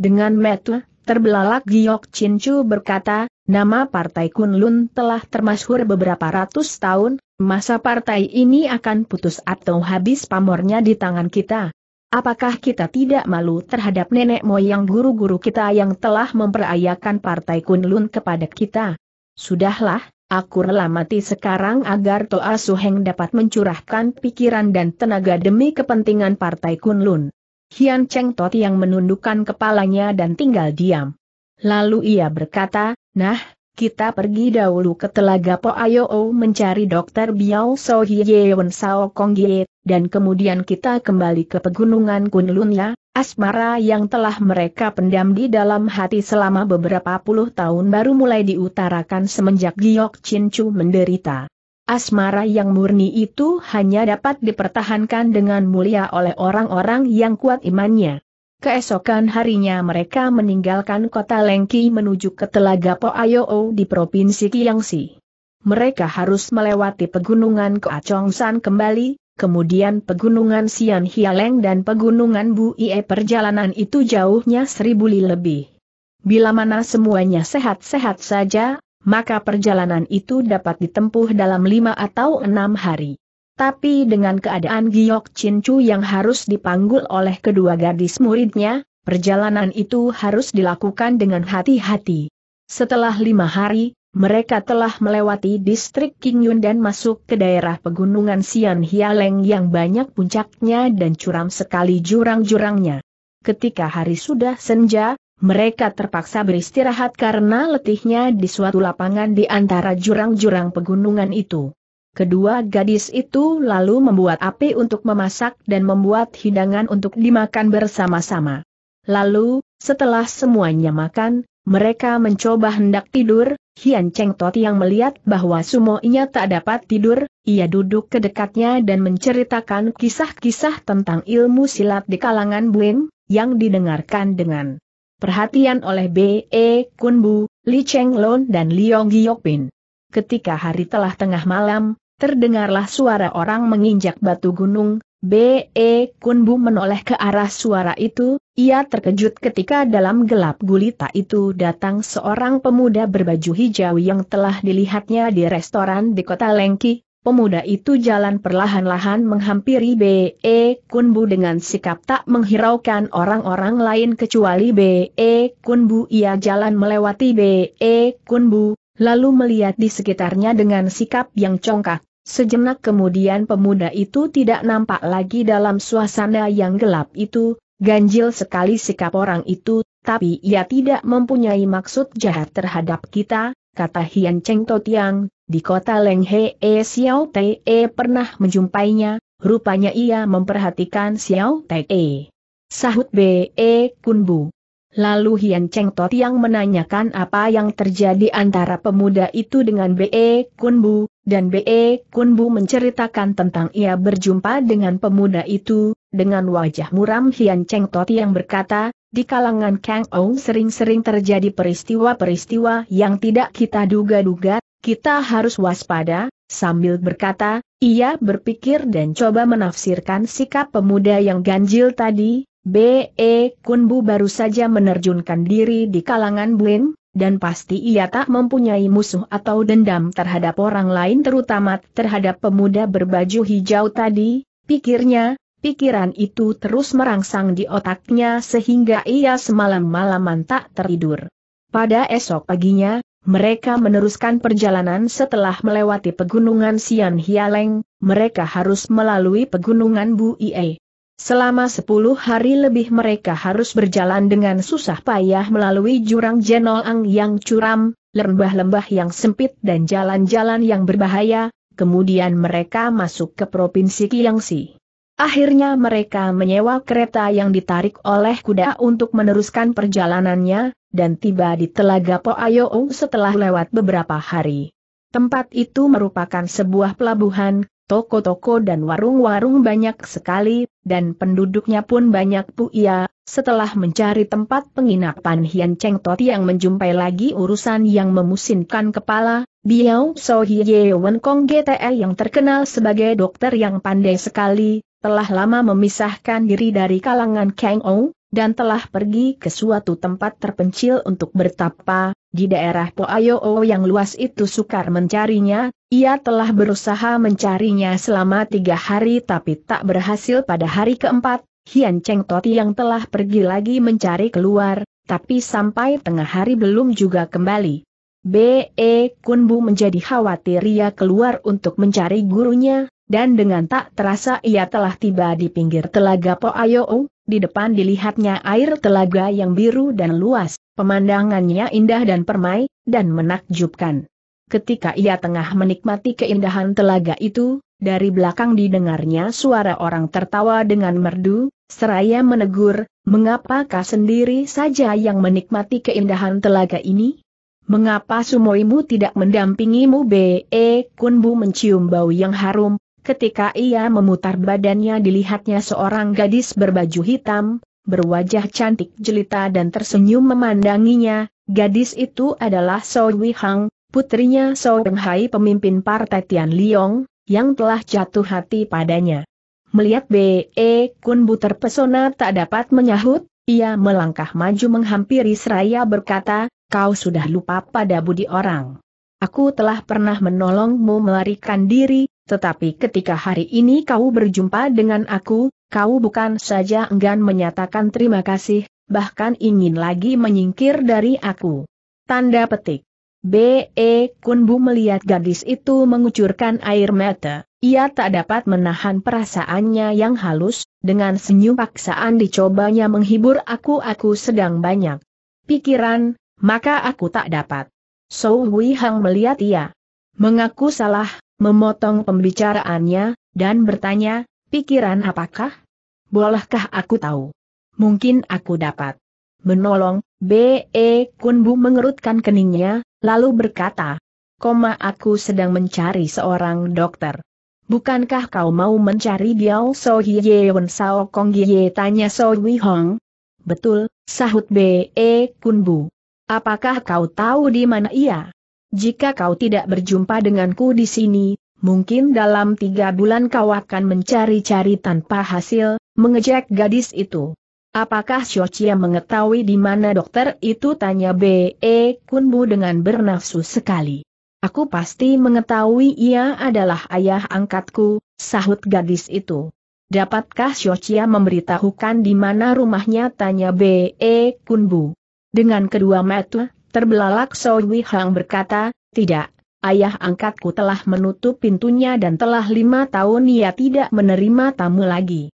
Dengan metu, terbelalak Giok Chu berkata, Nama Partai Kunlun telah termasyhur beberapa ratus tahun, masa partai ini akan putus atau habis pamornya di tangan kita. Apakah kita tidak malu terhadap nenek moyang guru-guru kita yang telah memperayakan Partai Kunlun kepada kita? Sudahlah, aku rela mati sekarang agar Toa Suheng dapat mencurahkan pikiran dan tenaga demi kepentingan Partai Kunlun. Hian Cheng Tot yang menundukkan kepalanya dan tinggal diam. Lalu ia berkata, Nah, kita pergi dahulu ke Telaga Po Ayo mencari dokter Biao So Won Sao Kong Ye, dan kemudian kita kembali ke Pegunungan Kunlun ya, asmara yang telah mereka pendam di dalam hati selama beberapa puluh tahun baru mulai diutarakan semenjak Giok Chin Chu menderita. Asmara yang murni itu hanya dapat dipertahankan dengan mulia oleh orang-orang yang kuat imannya. Keesokan harinya mereka meninggalkan kota Lengki menuju ke Telaga Poayoo di Provinsi Kiangsi. Mereka harus melewati pegunungan Keacongsan kembali, kemudian pegunungan Sian Hialeng dan pegunungan Buie perjalanan itu jauhnya seribu li lebih. Bila mana semuanya sehat-sehat saja, maka perjalanan itu dapat ditempuh dalam lima atau enam hari. Tapi dengan keadaan Giok Chin yang harus dipanggul oleh kedua gadis muridnya, perjalanan itu harus dilakukan dengan hati-hati. Setelah lima hari, mereka telah melewati distrik Kingyun dan masuk ke daerah pegunungan Sian Hialeng yang banyak puncaknya dan curam sekali jurang-jurangnya. Ketika hari sudah senja, mereka terpaksa beristirahat karena letihnya di suatu lapangan di antara jurang-jurang pegunungan itu. Kedua gadis itu lalu membuat api untuk memasak dan membuat hidangan untuk dimakan bersama-sama. Lalu, setelah semuanya makan, mereka mencoba hendak tidur, Hian Cheng Tot yang melihat bahwa sumoinya tak dapat tidur, ia duduk ke dekatnya dan menceritakan kisah-kisah tentang ilmu silat di kalangan Buim, yang didengarkan dengan perhatian oleh B.E. Kun Bu, Li Cheng Lon dan Liong Bin ketika hari telah tengah malam, terdengarlah suara orang menginjak batu gunung, B.E. Kunbu menoleh ke arah suara itu, ia terkejut ketika dalam gelap gulita itu datang seorang pemuda berbaju hijau yang telah dilihatnya di restoran di kota Lengki. Pemuda itu jalan perlahan-lahan menghampiri B.E. Kunbu dengan sikap tak menghiraukan orang-orang lain kecuali B.E. Kunbu. Ia jalan melewati B.E. Kunbu, lalu melihat di sekitarnya dengan sikap yang congkak. Sejenak kemudian pemuda itu tidak nampak lagi dalam suasana yang gelap itu, ganjil sekali sikap orang itu, tapi ia tidak mempunyai maksud jahat terhadap kita, kata Hian Cheng Totiang, di kota Leng He E Xiao Te E pernah menjumpainya, rupanya ia memperhatikan Xiao Te E. Sahut Be e Kunbu. Lalu Hian Cheng Tot yang menanyakan apa yang terjadi antara pemuda itu dengan B.E. Kun Bu dan B.E. Kun Bu menceritakan tentang ia berjumpa dengan pemuda itu, dengan wajah muram Hian Cheng Tot yang berkata, di kalangan Kang Ong sering-sering terjadi peristiwa-peristiwa yang tidak kita duga-duga, kita harus waspada, sambil berkata, ia berpikir dan coba menafsirkan sikap pemuda yang ganjil tadi, B.E. Kunbu baru saja menerjunkan diri di kalangan Bueng, dan pasti ia tak mempunyai musuh atau dendam terhadap orang lain terutama terhadap pemuda berbaju hijau tadi, pikirnya, pikiran itu terus merangsang di otaknya sehingga ia semalam-malaman tak tertidur. Pada esok paginya, mereka meneruskan perjalanan setelah melewati pegunungan Sian Hialeng, mereka harus melalui pegunungan Bu Buie. Selama sepuluh hari lebih mereka harus berjalan dengan susah payah melalui jurang jenolang yang curam, lembah-lembah yang sempit dan jalan-jalan yang berbahaya, kemudian mereka masuk ke Provinsi Kiangsi. Akhirnya mereka menyewa kereta yang ditarik oleh kuda untuk meneruskan perjalanannya, dan tiba di Telaga Poayoung setelah lewat beberapa hari. Tempat itu merupakan sebuah pelabuhan, toko-toko dan warung-warung banyak sekali, dan penduduknya pun banyak puia, setelah mencari tempat penginapan Hian Cheng Tot yang menjumpai lagi urusan yang memusinkan kepala, Biao So Hye Wen Kong GTE yang terkenal sebagai dokter yang pandai sekali, telah lama memisahkan diri dari kalangan Kang Ou, dan telah pergi ke suatu tempat terpencil untuk bertapa, di daerah Poayo yang luas itu sukar mencarinya, ia telah berusaha mencarinya selama tiga hari tapi tak berhasil pada hari keempat, Hian Cheng Toti yang telah pergi lagi mencari keluar, tapi sampai tengah hari belum juga kembali. B.E. Kunbu menjadi khawatir ia keluar untuk mencari gurunya, dan dengan tak terasa ia telah tiba di pinggir telaga Po Ayou. di depan dilihatnya air telaga yang biru dan luas, pemandangannya indah dan permai, dan menakjubkan. Ketika ia tengah menikmati keindahan telaga itu, dari belakang didengarnya suara orang tertawa dengan merdu, seraya menegur, mengapakah sendiri saja yang menikmati keindahan telaga ini? Mengapa sumoimu tidak mendampingimu B.E. Kunbu mencium bau yang harum, ketika ia memutar badannya dilihatnya seorang gadis berbaju hitam, berwajah cantik jelita dan tersenyum memandanginya, gadis itu adalah Sowi Hang, putrinya Beng Hai pemimpin partai Tian Liong, yang telah jatuh hati padanya. Melihat B.E. E Kun Bu terpesona tak dapat menyahut, ia melangkah maju menghampiri seraya berkata, kau sudah lupa pada budi orang. Aku telah pernah menolongmu melarikan diri, tetapi ketika hari ini kau berjumpa dengan aku, kau bukan saja enggan menyatakan terima kasih, bahkan ingin lagi menyingkir dari aku. Tanda petik. B.E. Kunbu melihat gadis itu mengucurkan air mata, ia tak dapat menahan perasaannya yang halus, dengan senyum paksaan dicobanya menghibur aku-aku sedang banyak pikiran, maka aku tak dapat. So Wei Hang melihat ia. Mengaku salah, memotong pembicaraannya, dan bertanya, pikiran apakah? Bolehkah aku tahu? Mungkin aku dapat. Menolong, B.E. Kunbu mengerutkan keningnya, Lalu berkata, koma aku sedang mencari seorang dokter. Bukankah kau mau mencari Biao So Hye Wen Sao Kong tanya So Wi Hong? Betul, sahut B.E. E Kunbu. Apakah kau tahu di mana ia? Jika kau tidak berjumpa denganku di sini, mungkin dalam tiga bulan kau akan mencari-cari tanpa hasil, mengejek gadis itu. Apakah Shochia mengetahui di mana dokter itu? Tanya B.E. Kunbu dengan bernafsu sekali. Aku pasti mengetahui ia adalah ayah angkatku, sahut gadis itu. Dapatkah Shochia memberitahukan di mana rumahnya? Tanya B.E. Kunbu. Dengan kedua mata, terbelalak Sowi Hang berkata, tidak, ayah angkatku telah menutup pintunya dan telah lima tahun ia tidak menerima tamu lagi.